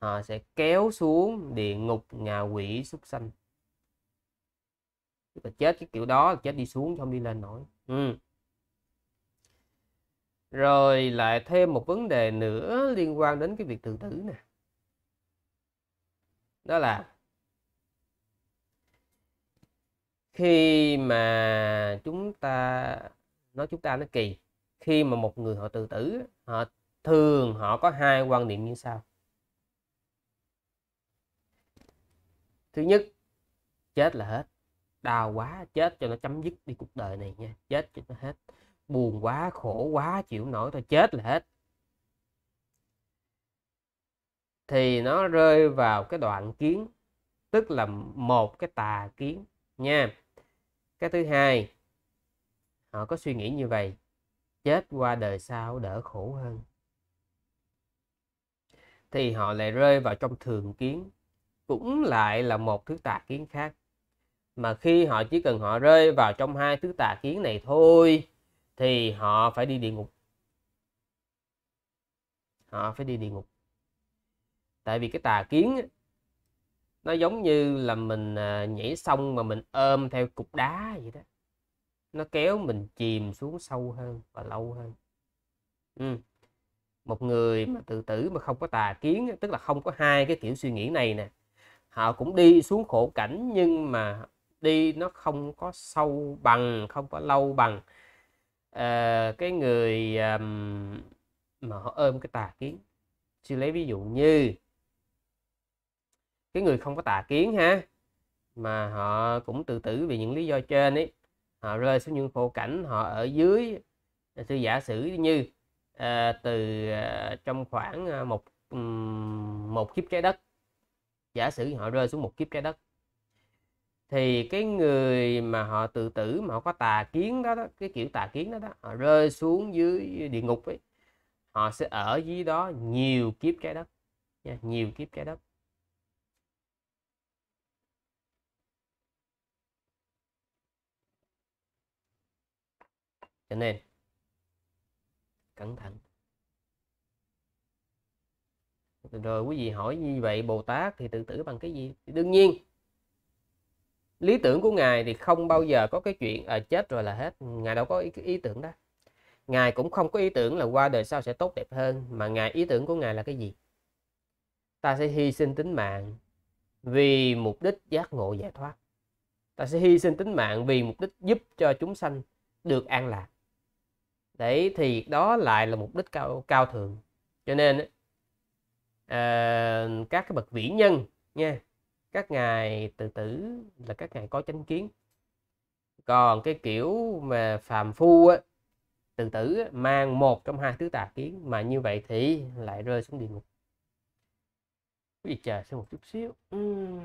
họ sẽ kéo xuống địa ngục ngạ quỷ súc sanh tức chết cái kiểu đó là chết đi xuống không đi lên nổi ừ. rồi lại thêm một vấn đề nữa liên quan đến cái việc tự tử nè đó là khi mà chúng ta nói chúng ta nó kỳ khi mà một người họ tự tử họ thường họ có hai quan niệm như sau thứ nhất chết là hết đau quá chết cho nó chấm dứt đi cuộc đời này nha chết cho nó hết buồn quá khổ quá chịu nổi thôi chết là hết thì nó rơi vào cái đoạn kiến tức là một cái tà kiến nha cái thứ hai họ có suy nghĩ như vậy chết qua đời sau đỡ khổ hơn thì họ lại rơi vào trong thường kiến cũng lại là một thứ tà kiến khác mà khi họ chỉ cần họ rơi vào trong hai thứ tà kiến này thôi thì họ phải đi địa ngục họ phải đi địa ngục tại vì cái tà kiến nó giống như là mình à, nhảy sông mà mình ôm theo cục đá vậy đó nó kéo mình chìm xuống sâu hơn và lâu hơn ừ. một người mà tự tử mà không có tà kiến tức là không có hai cái kiểu suy nghĩ này nè họ cũng đi xuống khổ cảnh nhưng mà đi nó không có sâu bằng không có lâu bằng à, cái người um, mà họ ôm cái tà kiến chị lấy ví dụ như cái người không có tà kiến ha mà họ cũng tự tử vì những lý do trên ấy họ rơi xuống những khổ cảnh họ ở dưới sư ờ, giả sử như à, từ à, trong khoảng một um, một kiếp trái đất giả sử họ rơi xuống một kiếp trái đất thì cái người mà họ tự tử mà họ có tà kiến đó, đó cái kiểu tà kiến đó, đó họ rơi xuống dưới địa ngục ấy họ sẽ ở dưới đó nhiều kiếp trái đất nha, nhiều kiếp trái đất cho nên cẩn thận rồi quý vị hỏi như vậy bồ tát thì tự tử bằng cái gì thì đương nhiên lý tưởng của ngài thì không bao giờ có cái chuyện à, chết rồi là hết ngài đâu có ý, ý tưởng đó ngài cũng không có ý tưởng là qua đời sau sẽ tốt đẹp hơn mà ngài ý tưởng của ngài là cái gì ta sẽ hy sinh tính mạng vì mục đích giác ngộ giải thoát ta sẽ hy sinh tính mạng vì mục đích giúp cho chúng sanh được an lạc đấy thì đó lại là mục đích cao cao thượng cho nên à, các cái bậc vĩ nhân nha các ngài tự tử là các ngài có chánh kiến còn cái kiểu mà phàm phu á, tự tử á, mang một trong hai thứ tà kiến mà như vậy thì lại rơi xuống địa ngục quý vị chờ xem một chút xíu uhm.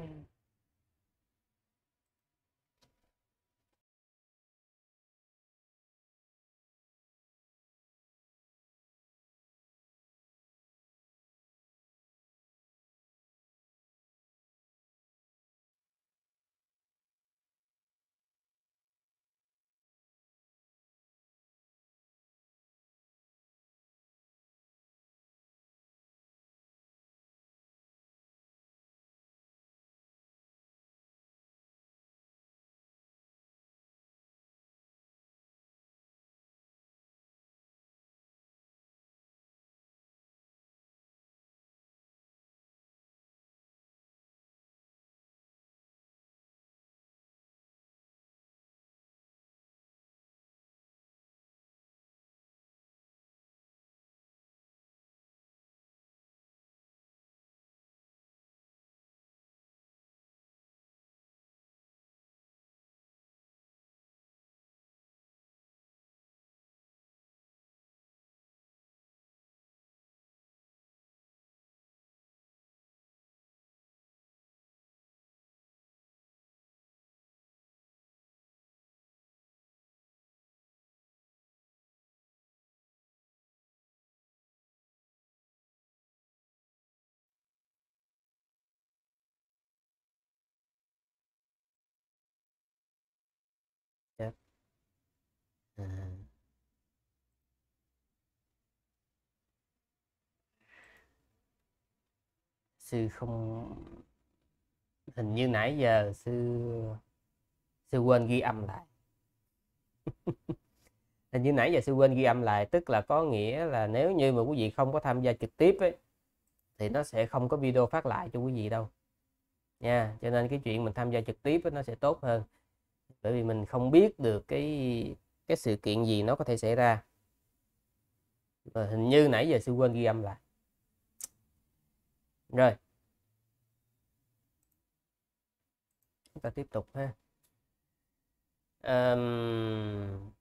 sư không hình như nãy giờ sư sư quên ghi âm lại hình như nãy giờ sư quên ghi âm lại tức là có nghĩa là nếu như mà quý vị không có tham gia trực tiếp ấy thì nó sẽ không có video phát lại cho quý vị đâu nha cho nên cái chuyện mình tham gia trực tiếp ấy, nó sẽ tốt hơn bởi vì mình không biết được cái cái sự kiện gì nó có thể xảy ra Rồi hình như nãy giờ sư quên ghi âm lại rồi chúng ta tiếp tục ha um,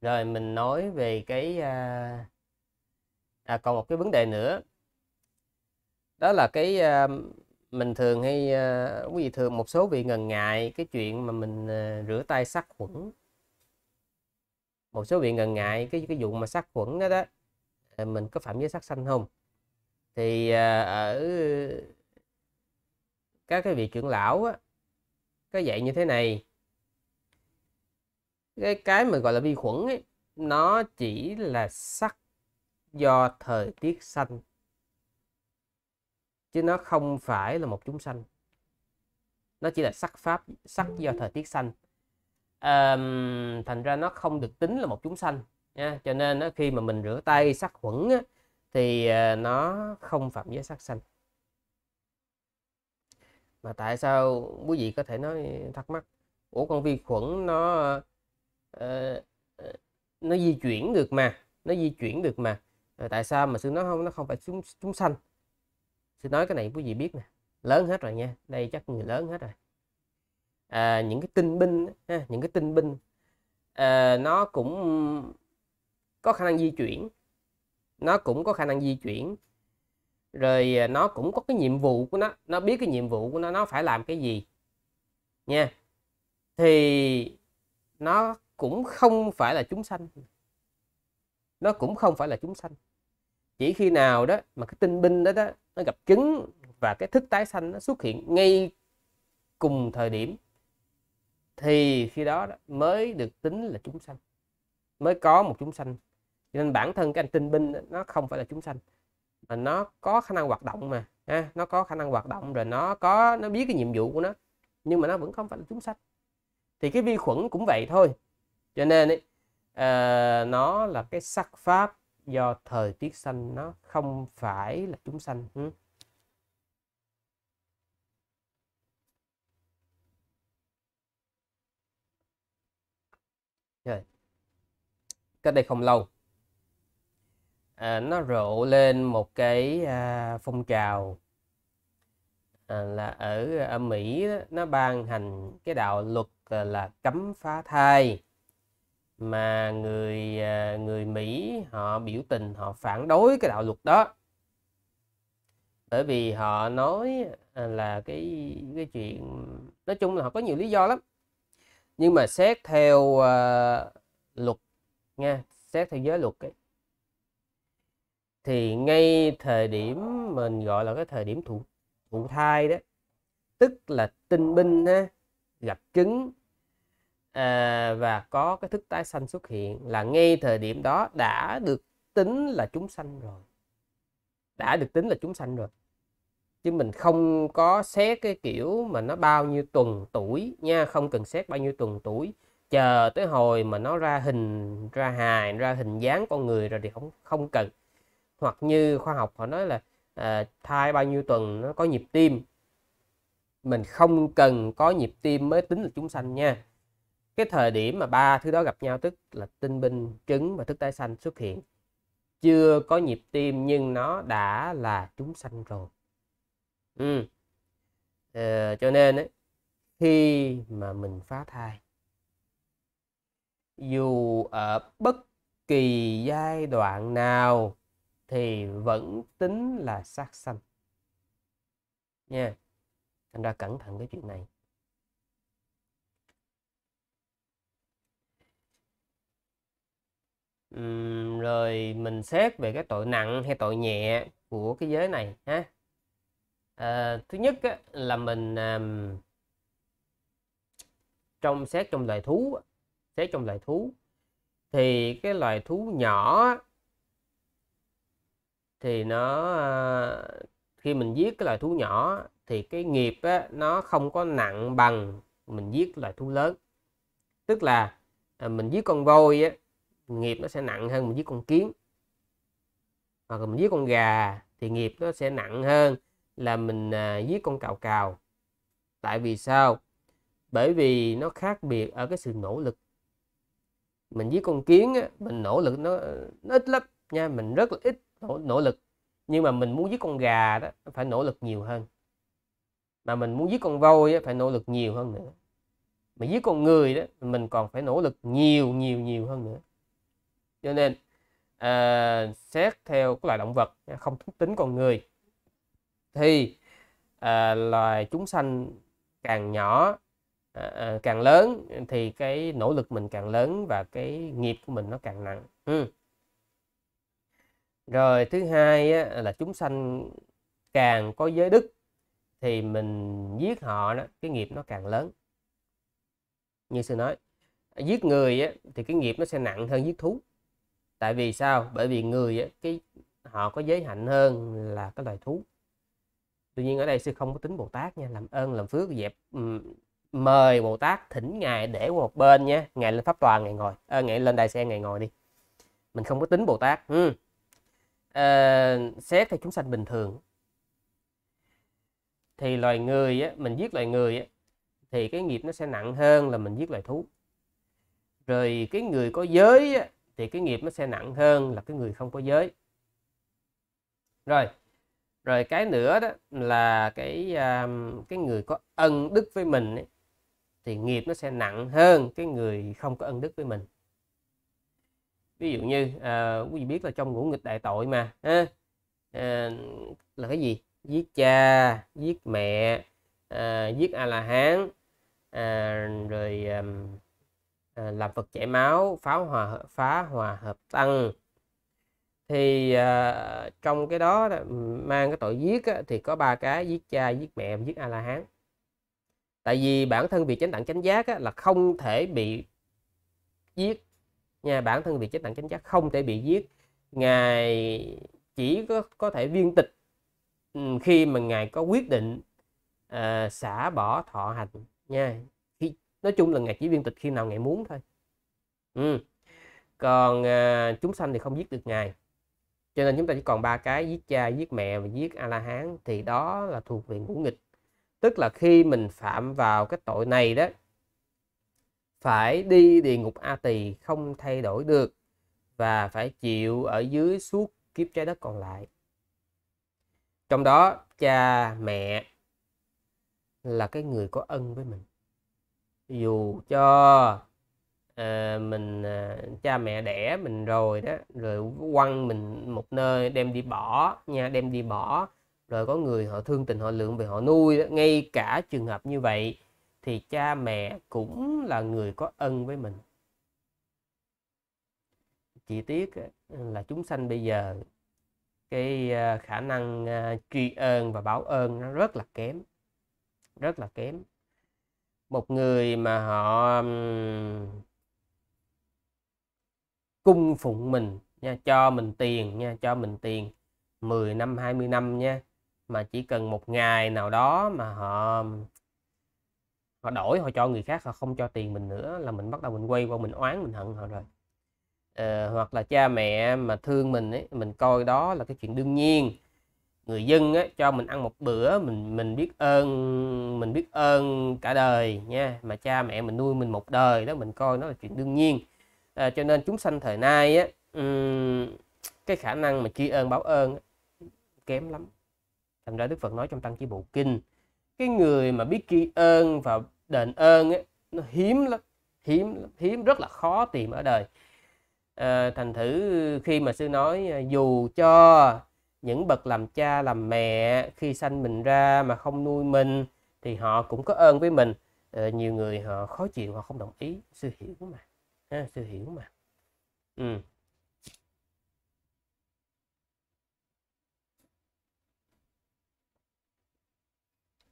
rồi mình nói về cái à, à còn một cái vấn đề nữa đó là cái à, mình thường hay à, quý vị thường một số vị ngần ngại cái chuyện mà mình à, rửa tay sát khuẩn một số vị ngần ngại cái cái vụ mà sát khuẩn đó đó ờ, mình có phạm giới sát sanh không thì à, ở các cái vị trưởng lão á, có dạy như thế này cái cái mà gọi là vi khuẩn ấy, nó chỉ là sắc do thời tiết xanh chứ nó không phải là một chúng sanh nó chỉ là sắc pháp sắc do thời tiết xanh à, thành ra nó không được tính là một chúng sanh nha cho nên đó, khi mà mình rửa tay sắc khuẩn á, thì ờ, nó không phạm giới sát sanh mà tại sao quý vị có thể nói thắc mắc ủa con vi khuẩn nó uh, nó di chuyển được mà nó di chuyển được mà tại sao mà sư nó không nó không phải chúng chúng sanh sư nói cái này quý vị biết nè lớn hết rồi nha đây chắc người lớn hết rồi à, những cái tinh binh ha, những cái tinh binh à, nó cũng có khả năng di chuyển nó cũng có khả năng di chuyển rồi à, nó cũng có cái nhiệm vụ của nó nó biết cái nhiệm vụ của nó nó phải làm cái gì nha thì nó cũng không phải là chúng sanh nó cũng không phải là chúng sanh chỉ khi nào đó mà cái tinh binh đó đó nó gặp chứng và cái thức tái sanh nó xuất hiện ngay cùng thời điểm thì khi đó, đó mới được tính là chúng sanh mới có một chúng sanh cho nên bản thân cái anh tinh binh nó không phải là chúng sanh mà nó có khả năng hoạt động mà ha, nó có khả năng hoạt động rồi nó có nó biết cái nhiệm vụ của nó nhưng mà nó vẫn không phải là chúng sanh thì cái vi khuẩn cũng vậy thôi cho nên ấy, à, nó là cái sắc pháp do thời tiết sanh nó không phải là chúng sanh ừ. Rồi. Cách đây không lâu à, nó rộ lên một cái à, phong trào à, là ở, ở à, Mỹ đó, nó ban hành cái đạo luật à, là cấm phá thai mà người à, người Mỹ họ biểu tình họ phản đối cái đạo luật đó bởi vì họ nói à, là cái cái chuyện nói chung là họ có nhiều lý do lắm nhưng mà xét theo uh, luật nha xét theo giới luật ấy, thì ngay thời điểm mình gọi là cái thời điểm thụ thụ thai đó tức là tinh binh ha, gặp trứng à, và có cái thức tái sanh xuất hiện là ngay thời điểm đó đã được tính là chúng sanh rồi đã được tính là chúng sanh rồi chứ mình không có xét cái kiểu mà nó bao nhiêu tuần tuổi nha không cần xét bao nhiêu tuần tuổi chờ tới hồi mà nó ra hình ra hài ra hình dáng con người rồi thì không không cần hoặc như khoa học họ nói là à, thai bao nhiêu tuần nó có nhịp tim mình không cần có nhịp tim mới tính là chúng sanh nha cái thời điểm mà ba thứ đó gặp nhau tức là tinh binh trứng và thức tái sanh xuất hiện chưa có nhịp tim nhưng nó đã là chúng sanh rồi ừ. ờ, cho nên ấy, khi mà mình phá thai dù ở bất kỳ giai đoạn nào thì vẫn tính là sát sanh nha thành ra cẩn thận cái chuyện này uhm, rồi mình xét về cái tội nặng hay tội nhẹ của cái giới này ha à, thứ nhất á, là mình um, trong xét trong loài thú xét trong loài thú thì cái loài thú nhỏ thì nó à, khi mình giết cái loài thú nhỏ thì cái nghiệp á, nó không có nặng bằng mình giết loài thú lớn tức là à, mình giết con voi á, nghiệp nó sẽ nặng hơn mình giết con kiến hoặc là mình giết con gà thì nghiệp nó sẽ nặng hơn là mình à, giết con cào cào tại vì sao bởi vì nó khác biệt ở cái sự nỗ lực mình giết con kiến á, mình nỗ lực nó, nó ít lắm nha mình rất là ít nỗ, nỗ lực nhưng mà mình muốn giết con gà đó phải nỗ lực nhiều hơn mà mình muốn giết con voi đó, phải nỗ lực nhiều hơn nữa mà giết con người đó mình còn phải nỗ lực nhiều nhiều nhiều hơn nữa cho nên à, xét theo các loài động vật không tính con người thì à, loài chúng sanh càng nhỏ à, à, càng lớn thì cái nỗ lực mình càng lớn và cái nghiệp của mình nó càng nặng ừ rồi thứ hai á, là chúng sanh càng có giới đức thì mình giết họ đó cái nghiệp nó càng lớn như sư nói giết người á, thì cái nghiệp nó sẽ nặng hơn giết thú tại vì sao bởi vì người á, cái họ có giới hạnh hơn là cái loài thú tuy nhiên ở đây sư không có tính bồ tát nha làm ơn làm phước dẹp mời bồ tát thỉnh ngài để một bên nha ngài lên pháp tòa ngài ngồi à, ngài lên đài xe ngài ngồi đi mình không có tính bồ tát ừ xét ờ, theo chúng sanh bình thường thì loài người á, mình giết loài người á, thì cái nghiệp nó sẽ nặng hơn là mình giết loài thú rồi cái người có giới á, thì cái nghiệp nó sẽ nặng hơn là cái người không có giới rồi rồi cái nữa đó là cái um, cái người có ân đức với mình ấy, thì nghiệp nó sẽ nặng hơn cái người không có ân đức với mình ví dụ như à, quý vị biết là trong ngũ nghịch đại tội mà ha, à, là cái gì giết cha giết mẹ à, giết a la hán à, rồi à, làm vật chảy máu phá hòa phá hòa hợp tăng thì à, trong cái đó mang cái tội giết á, thì có ba cái giết cha giết mẹ giết a la hán tại vì bản thân việc chánh đẳng chánh giác á, là không thể bị giết nha bản thân việc chế tặng chánh giác không thể bị giết ngài chỉ có có thể viên tịch khi mà ngài có quyết định à, xả bỏ thọ hành nha khi nói chung là ngài chỉ viên tịch khi nào ngài muốn thôi ừ. còn à, chúng sanh thì không giết được ngài cho nên chúng ta chỉ còn ba cái giết cha giết mẹ và giết a la hán thì đó là thuộc về ngũ nghịch tức là khi mình phạm vào cái tội này đó phải đi địa ngục A Tỳ không thay đổi được và phải chịu ở dưới suốt kiếp trái đất còn lại. Trong đó cha mẹ là cái người có ân với mình. Dù cho à, mình à, cha mẹ đẻ mình rồi đó rồi quăng mình một nơi đem đi bỏ nha đem đi bỏ rồi có người họ thương tình họ lượng về họ nuôi đó. ngay cả trường hợp như vậy thì cha mẹ cũng là người có ân với mình Chi tiết là chúng sanh bây giờ cái à, khả năng à, tri ơn và báo ơn nó rất là kém rất là kém một người mà họ cung phụng mình nha cho mình tiền nha cho mình tiền 10 năm 20 năm nha mà chỉ cần một ngày nào đó mà họ họ đổi họ cho người khác họ không cho tiền mình nữa là mình bắt đầu mình quay qua mình oán mình hận họ rồi à, hoặc là cha mẹ mà thương mình ấy mình coi đó là cái chuyện đương nhiên người dân ấy, cho mình ăn một bữa mình mình biết ơn mình biết ơn cả đời nha mà cha mẹ mình nuôi mình một đời đó mình coi nó là chuyện đương nhiên à, cho nên chúng sanh thời nay á cái khả năng mà chi ơn báo ơn kém lắm thành ra đức phật nói trong tăng chi bộ kinh cái người mà biết tri ơn và đền ơn ấy, nó hiếm lắm hiếm hiếm rất là khó tìm ở đời à, thành thử khi mà sư nói ờ, dù cho những bậc làm cha làm mẹ khi sanh mình ra mà không nuôi mình thì họ cũng có ơn với mình à, nhiều người họ khó chịu họ không đồng ý sư hiểu mà à, sư hiểu mà ừ.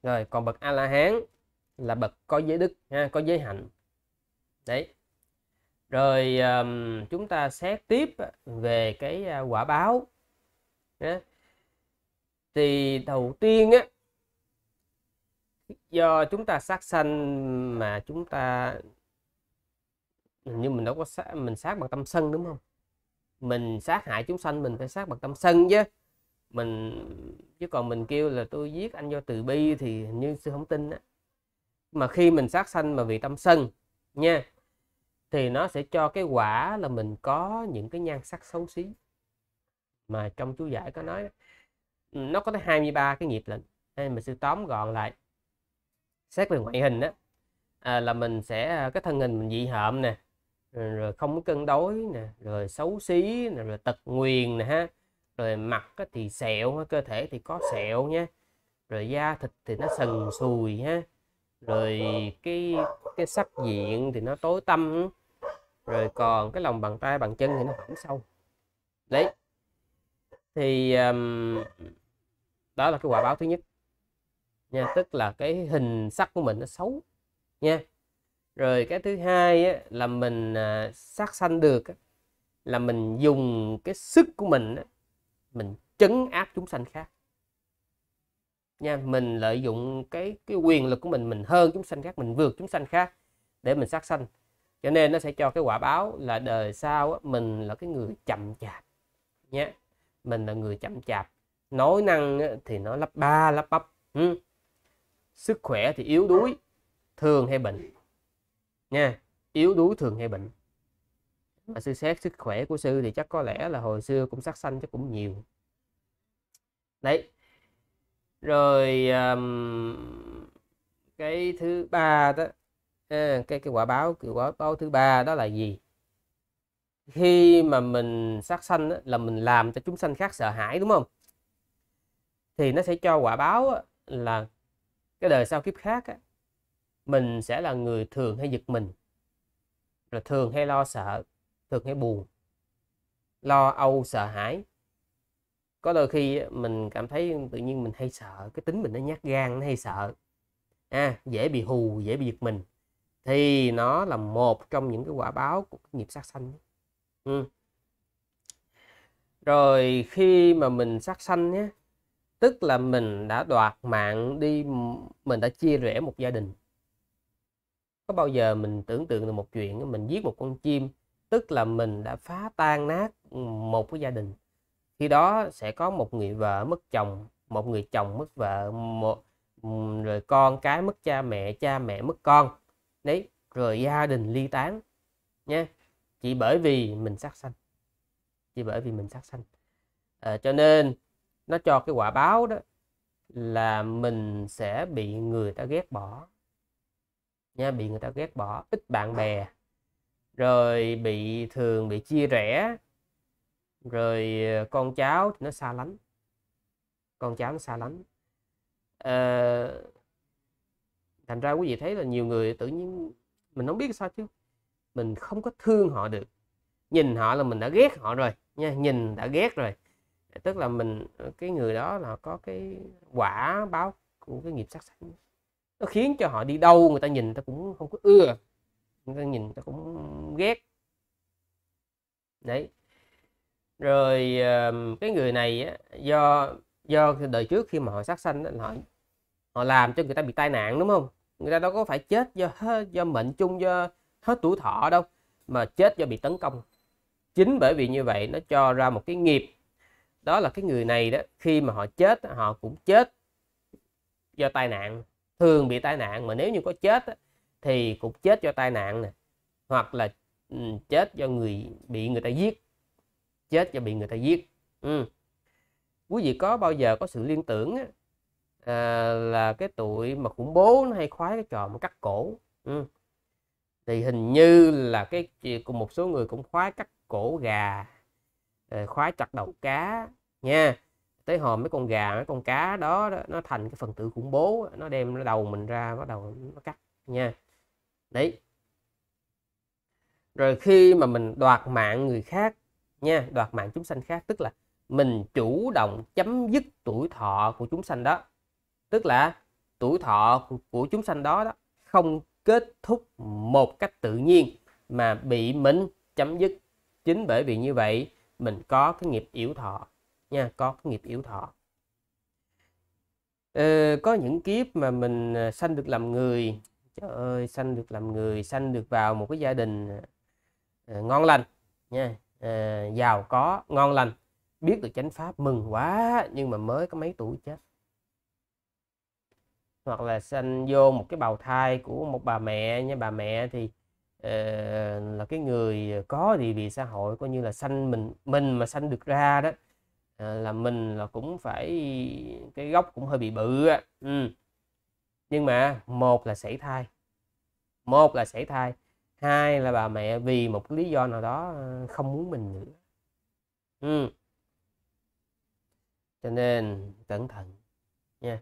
rồi còn bậc a la hán là bậc có giới đức ha có giới hạnh đấy rồi um, chúng ta xét tiếp về cái à, quả báo đó. thì đầu tiên á do chúng ta sát sanh mà chúng ta như mình đâu có sát, mình sát bằng tâm sân đúng không mình sát hại chúng sanh mình phải sát bằng tâm sân chứ mình chứ còn mình kêu là tôi giết anh do từ bi thì hình như sư không tin á mà khi mình sát sanh mà vì tâm sân nha thì nó sẽ cho cái quả là mình có những cái nhan sắc xấu xí mà trong chú giải có nói nó có tới 23 cái nghiệp lệnh nên mình sẽ tóm gọn lại xét về ngoại hình đó à, là mình sẽ à, cái thân hình mình dị hợm nè rồi không có cân đối nè rồi xấu xí nè rồi tật nguyền nè ha rồi mặt thì sẹo cơ thể thì có sẹo nhé rồi da thịt thì nó sần sùi ha rồi cái cái sắc diện thì nó tối tăm rồi còn cái lòng bàn tay bàn chân thì nó hỏng sâu đấy thì um, đó là cái quả báo thứ nhất nha tức là cái hình sắc của mình nó xấu nha rồi cái thứ hai á, là mình à, sát sanh được á, là mình dùng cái sức của mình á, mình trấn áp chúng sanh khác nha mình lợi dụng cái cái quyền lực của mình mình hơn chúng sanh khác mình vượt chúng sanh khác để mình sát sanh cho nên nó sẽ cho cái quả báo là đời sau mình là cái người chậm chạp nhé mình là người chậm chạp nói năng thì nó lắp ba lắp bắp ừ. sức khỏe thì yếu đuối thường hay bệnh nha yếu đuối thường hay bệnh mà sư xét sức khỏe của sư thì chắc có lẽ là hồi xưa cũng sát sanh chắc cũng nhiều đấy rồi um, cái thứ ba đó à, cái cái quả báo cái quả báo thứ ba đó là gì khi mà mình sát sanh đó, là mình làm cho chúng sanh khác sợ hãi đúng không thì nó sẽ cho quả báo là cái đời sau kiếp khác mình sẽ là người thường hay giật mình rồi thường hay lo sợ thường thấy buồn lo âu sợ hãi có đôi khi mình cảm thấy tự nhiên mình hay sợ cái tính mình nó nhát gan nó hay sợ à, dễ bị hù dễ bị giật mình thì nó là một trong những cái quả báo của nghiệp sát sanh ừ. rồi khi mà mình sát sanh nhé tức là mình đã đoạt mạng đi mình đã chia rẽ một gia đình có bao giờ mình tưởng tượng được một chuyện mình giết một con chim tức là mình đã phá tan nát ừ, một cái gia đình khi đó sẽ có một người vợ mất chồng một người chồng mất vợ một ừ, rồi con cái mất cha mẹ cha mẹ mất con đấy rồi gia đình ly tán nha chỉ bởi vì mình sát sanh chỉ bởi vì mình sát sanh à, cho nên nó cho cái quả báo đó là mình sẽ bị người ta ghét bỏ nha bị người ta ghét bỏ ít bạn bè rồi bị thường bị chia rẽ rồi ờ, con cháu thì nó xa lánh con cháu nó xa lánh à, thành ra quý vị thấy là nhiều người tự nhiên mình không biết sao chứ mình không có thương họ được nhìn họ là mình đã ghét họ rồi nha nhìn đã ghét rồi tức là mình ờ, cái người đó là có cái quả báo của cái nghiệp sát sanh nó khiến cho họ đi đâu người ta nhìn ta cũng không có ưa chúng ta nhìn ta cũng ghét đấy rồi cái người này á, do do đời trước khi mà họ sát sanh đó, họ họ làm cho người ta bị tai nạn đúng không người ta đâu có phải chết do do mệnh chung do hết tuổi thọ đâu mà chết do bị tấn công chính bởi vì như vậy nó cho ra một cái nghiệp đó là cái người này đó khi mà họ chết họ cũng chết do tai nạn thường bị tai nạn mà nếu như có chết thì cũng chết do tai nạn nè hoặc là ừ, chết do người bị người ta giết chết do bị người ta giết ừ. quý vị có bao giờ có sự liên tưởng á, à, là cái tụi mà khủng bố nó hay khoái cái trò mà cắt cổ ừ. thì hình như là cái cùng một số người cũng khoái cắt cổ gà ờ, khoái chặt đầu cá nha tới hòm mấy con gà mấy con cá đó, đó nó thành cái phần tử khủng bố nó đem nó đầu mình ra bắt đầu nó cắt nha đấy rồi khi mà mình đoạt mạng người khác nha đoạt mạng chúng sanh khác tức là mình chủ động chấm dứt tuổi thọ của chúng sanh đó tức là tuổi thọ của chúng sanh đó, đó không kết thúc một cách tự nhiên mà bị mình chấm dứt chính bởi vì như vậy mình có cái nghiệp yếu thọ nha có cái nghiệp yếu thọ ờ, có những kiếp mà mình ờ, sanh được làm người Trời ơi sanh được làm người sanh được vào một cái gia đình ờ, ngon lành nha à, giàu có ngon lành biết được chánh pháp mừng quá nhưng mà mới có mấy tuổi chết hoặc là sanh vô một cái bào thai của một bà mẹ nha bà mẹ thì uh, là cái người có địa vị xã hội coi như là sanh mình mình mà sanh được ra đó uh, là mình là cũng phải cái gốc cũng hơi bị bự á ừ nhưng mà một là sảy thai một là sảy thai hai là bà mẹ vì một lý do nào đó ờ, không muốn mình nữa ừ. cho nên cẩn thận nha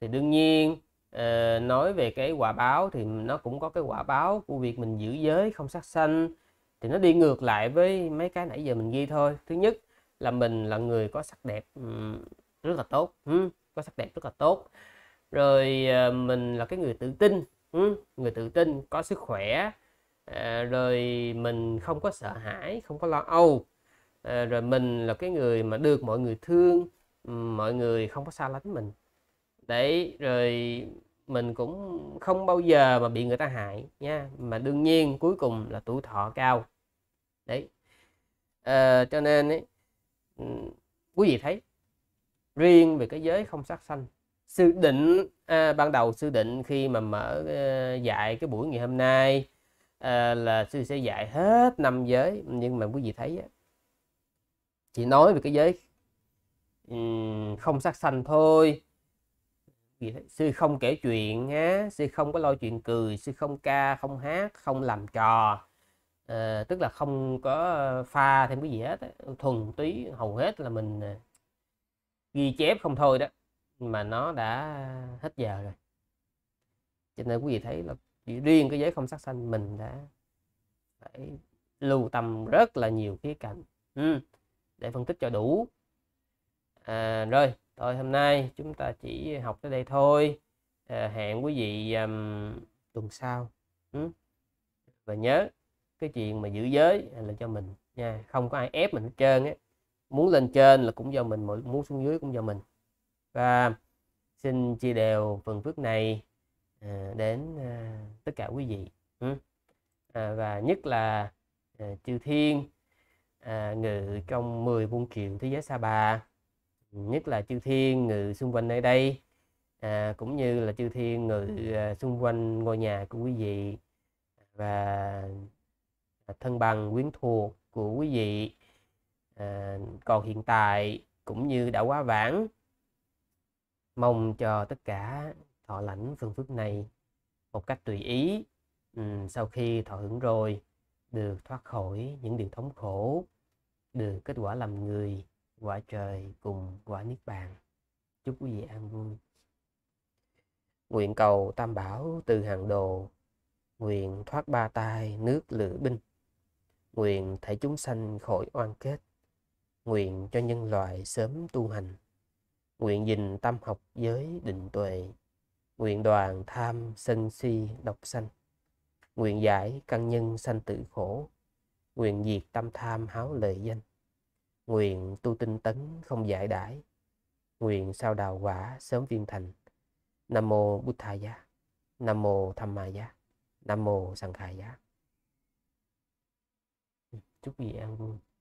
thì đương nhiên ờ, nói về cái quả báo thì nó cũng có cái quả báo của việc mình giữ giới không sát sanh thì nó đi ngược lại với mấy cái nãy giờ mình ghi thôi thứ nhất là mình là người có sắc đẹp rất là tốt có sắc đẹp rất là tốt rồi ờ, mình là cái người tự tin ừ, người tự tin có sức khỏe ờ, rồi mình không có sợ hãi không có lo âu ờ, rồi mình là cái người mà được mọi người thương mọi người không có xa lánh mình đấy rồi mình cũng không bao giờ mà bị người ta hại nha mà đương nhiên cuối cùng là tuổi thọ cao đấy à, cho nên ấy, quý vị thấy riêng về cái giới không sát sanh sư định à, ban đầu sư định khi mà mở à, dạy cái buổi ngày hôm nay à, là sư sẽ dạy hết năm giới nhưng mà quý vị thấy á, chỉ nói về cái giới um, không sát sanh thôi sư không kể chuyện á sư không có lo chuyện cười sư không ca không hát không làm trò à, tức là không có pha thêm cái gì hết thuần túy hầu hết là mình ghi chép không thôi đó mà nó đã hết giờ rồi cho nên quý vị thấy là riêng cái giới không sát sanh mình đã phải lưu tâm rất là nhiều khía cạnh ừ. để phân tích cho đủ à, rồi thôi hôm nay chúng ta chỉ học tới đây thôi à, hẹn quý vị um, tuần sau ừ. và nhớ cái chuyện mà giữ giới là cho mình nha không có ai ép mình hết trơn á muốn lên trên là cũng do mình muốn xuống dưới cũng do mình và xin chia đều phần phước này à, đến à, tất cả quý vị ừ. à, và nhất là chư thiên à, ngự trong 10 buôn kiệu thế giới sa bà nhất là chư thiên ngự xung quanh nơi đây cũng như là chư thiên ngự xung quanh ngôi nhà của quý vị và thân bằng quyến thuộc của quý vị còn hiện tại cũng như đã quá vãng mong cho tất cả thọ lãnh phương pháp này một cách tùy ý sau khi thọ hưởng rồi được thoát khỏi những điều thống khổ được kết quả làm người quả trời cùng quả niết bàn chúc quý vị an vui nguyện cầu tam bảo từ hàng đồ nguyện thoát ba tai nước lửa binh nguyện thể chúng sanh khỏi oan kết nguyện cho nhân loại sớm tu hành nguyện dình tâm học giới định tuệ nguyện đoàn tham sân si độc sanh nguyện giải căn nhân sanh tự khổ nguyện diệt tâm tham háo lợi danh nguyện tu tinh tấn không giải đãi nguyện sao đào quả sớm viên thành nam mô bút thà giá nam mô tham ma giá nam mô sanh khai giá chúc gì an vui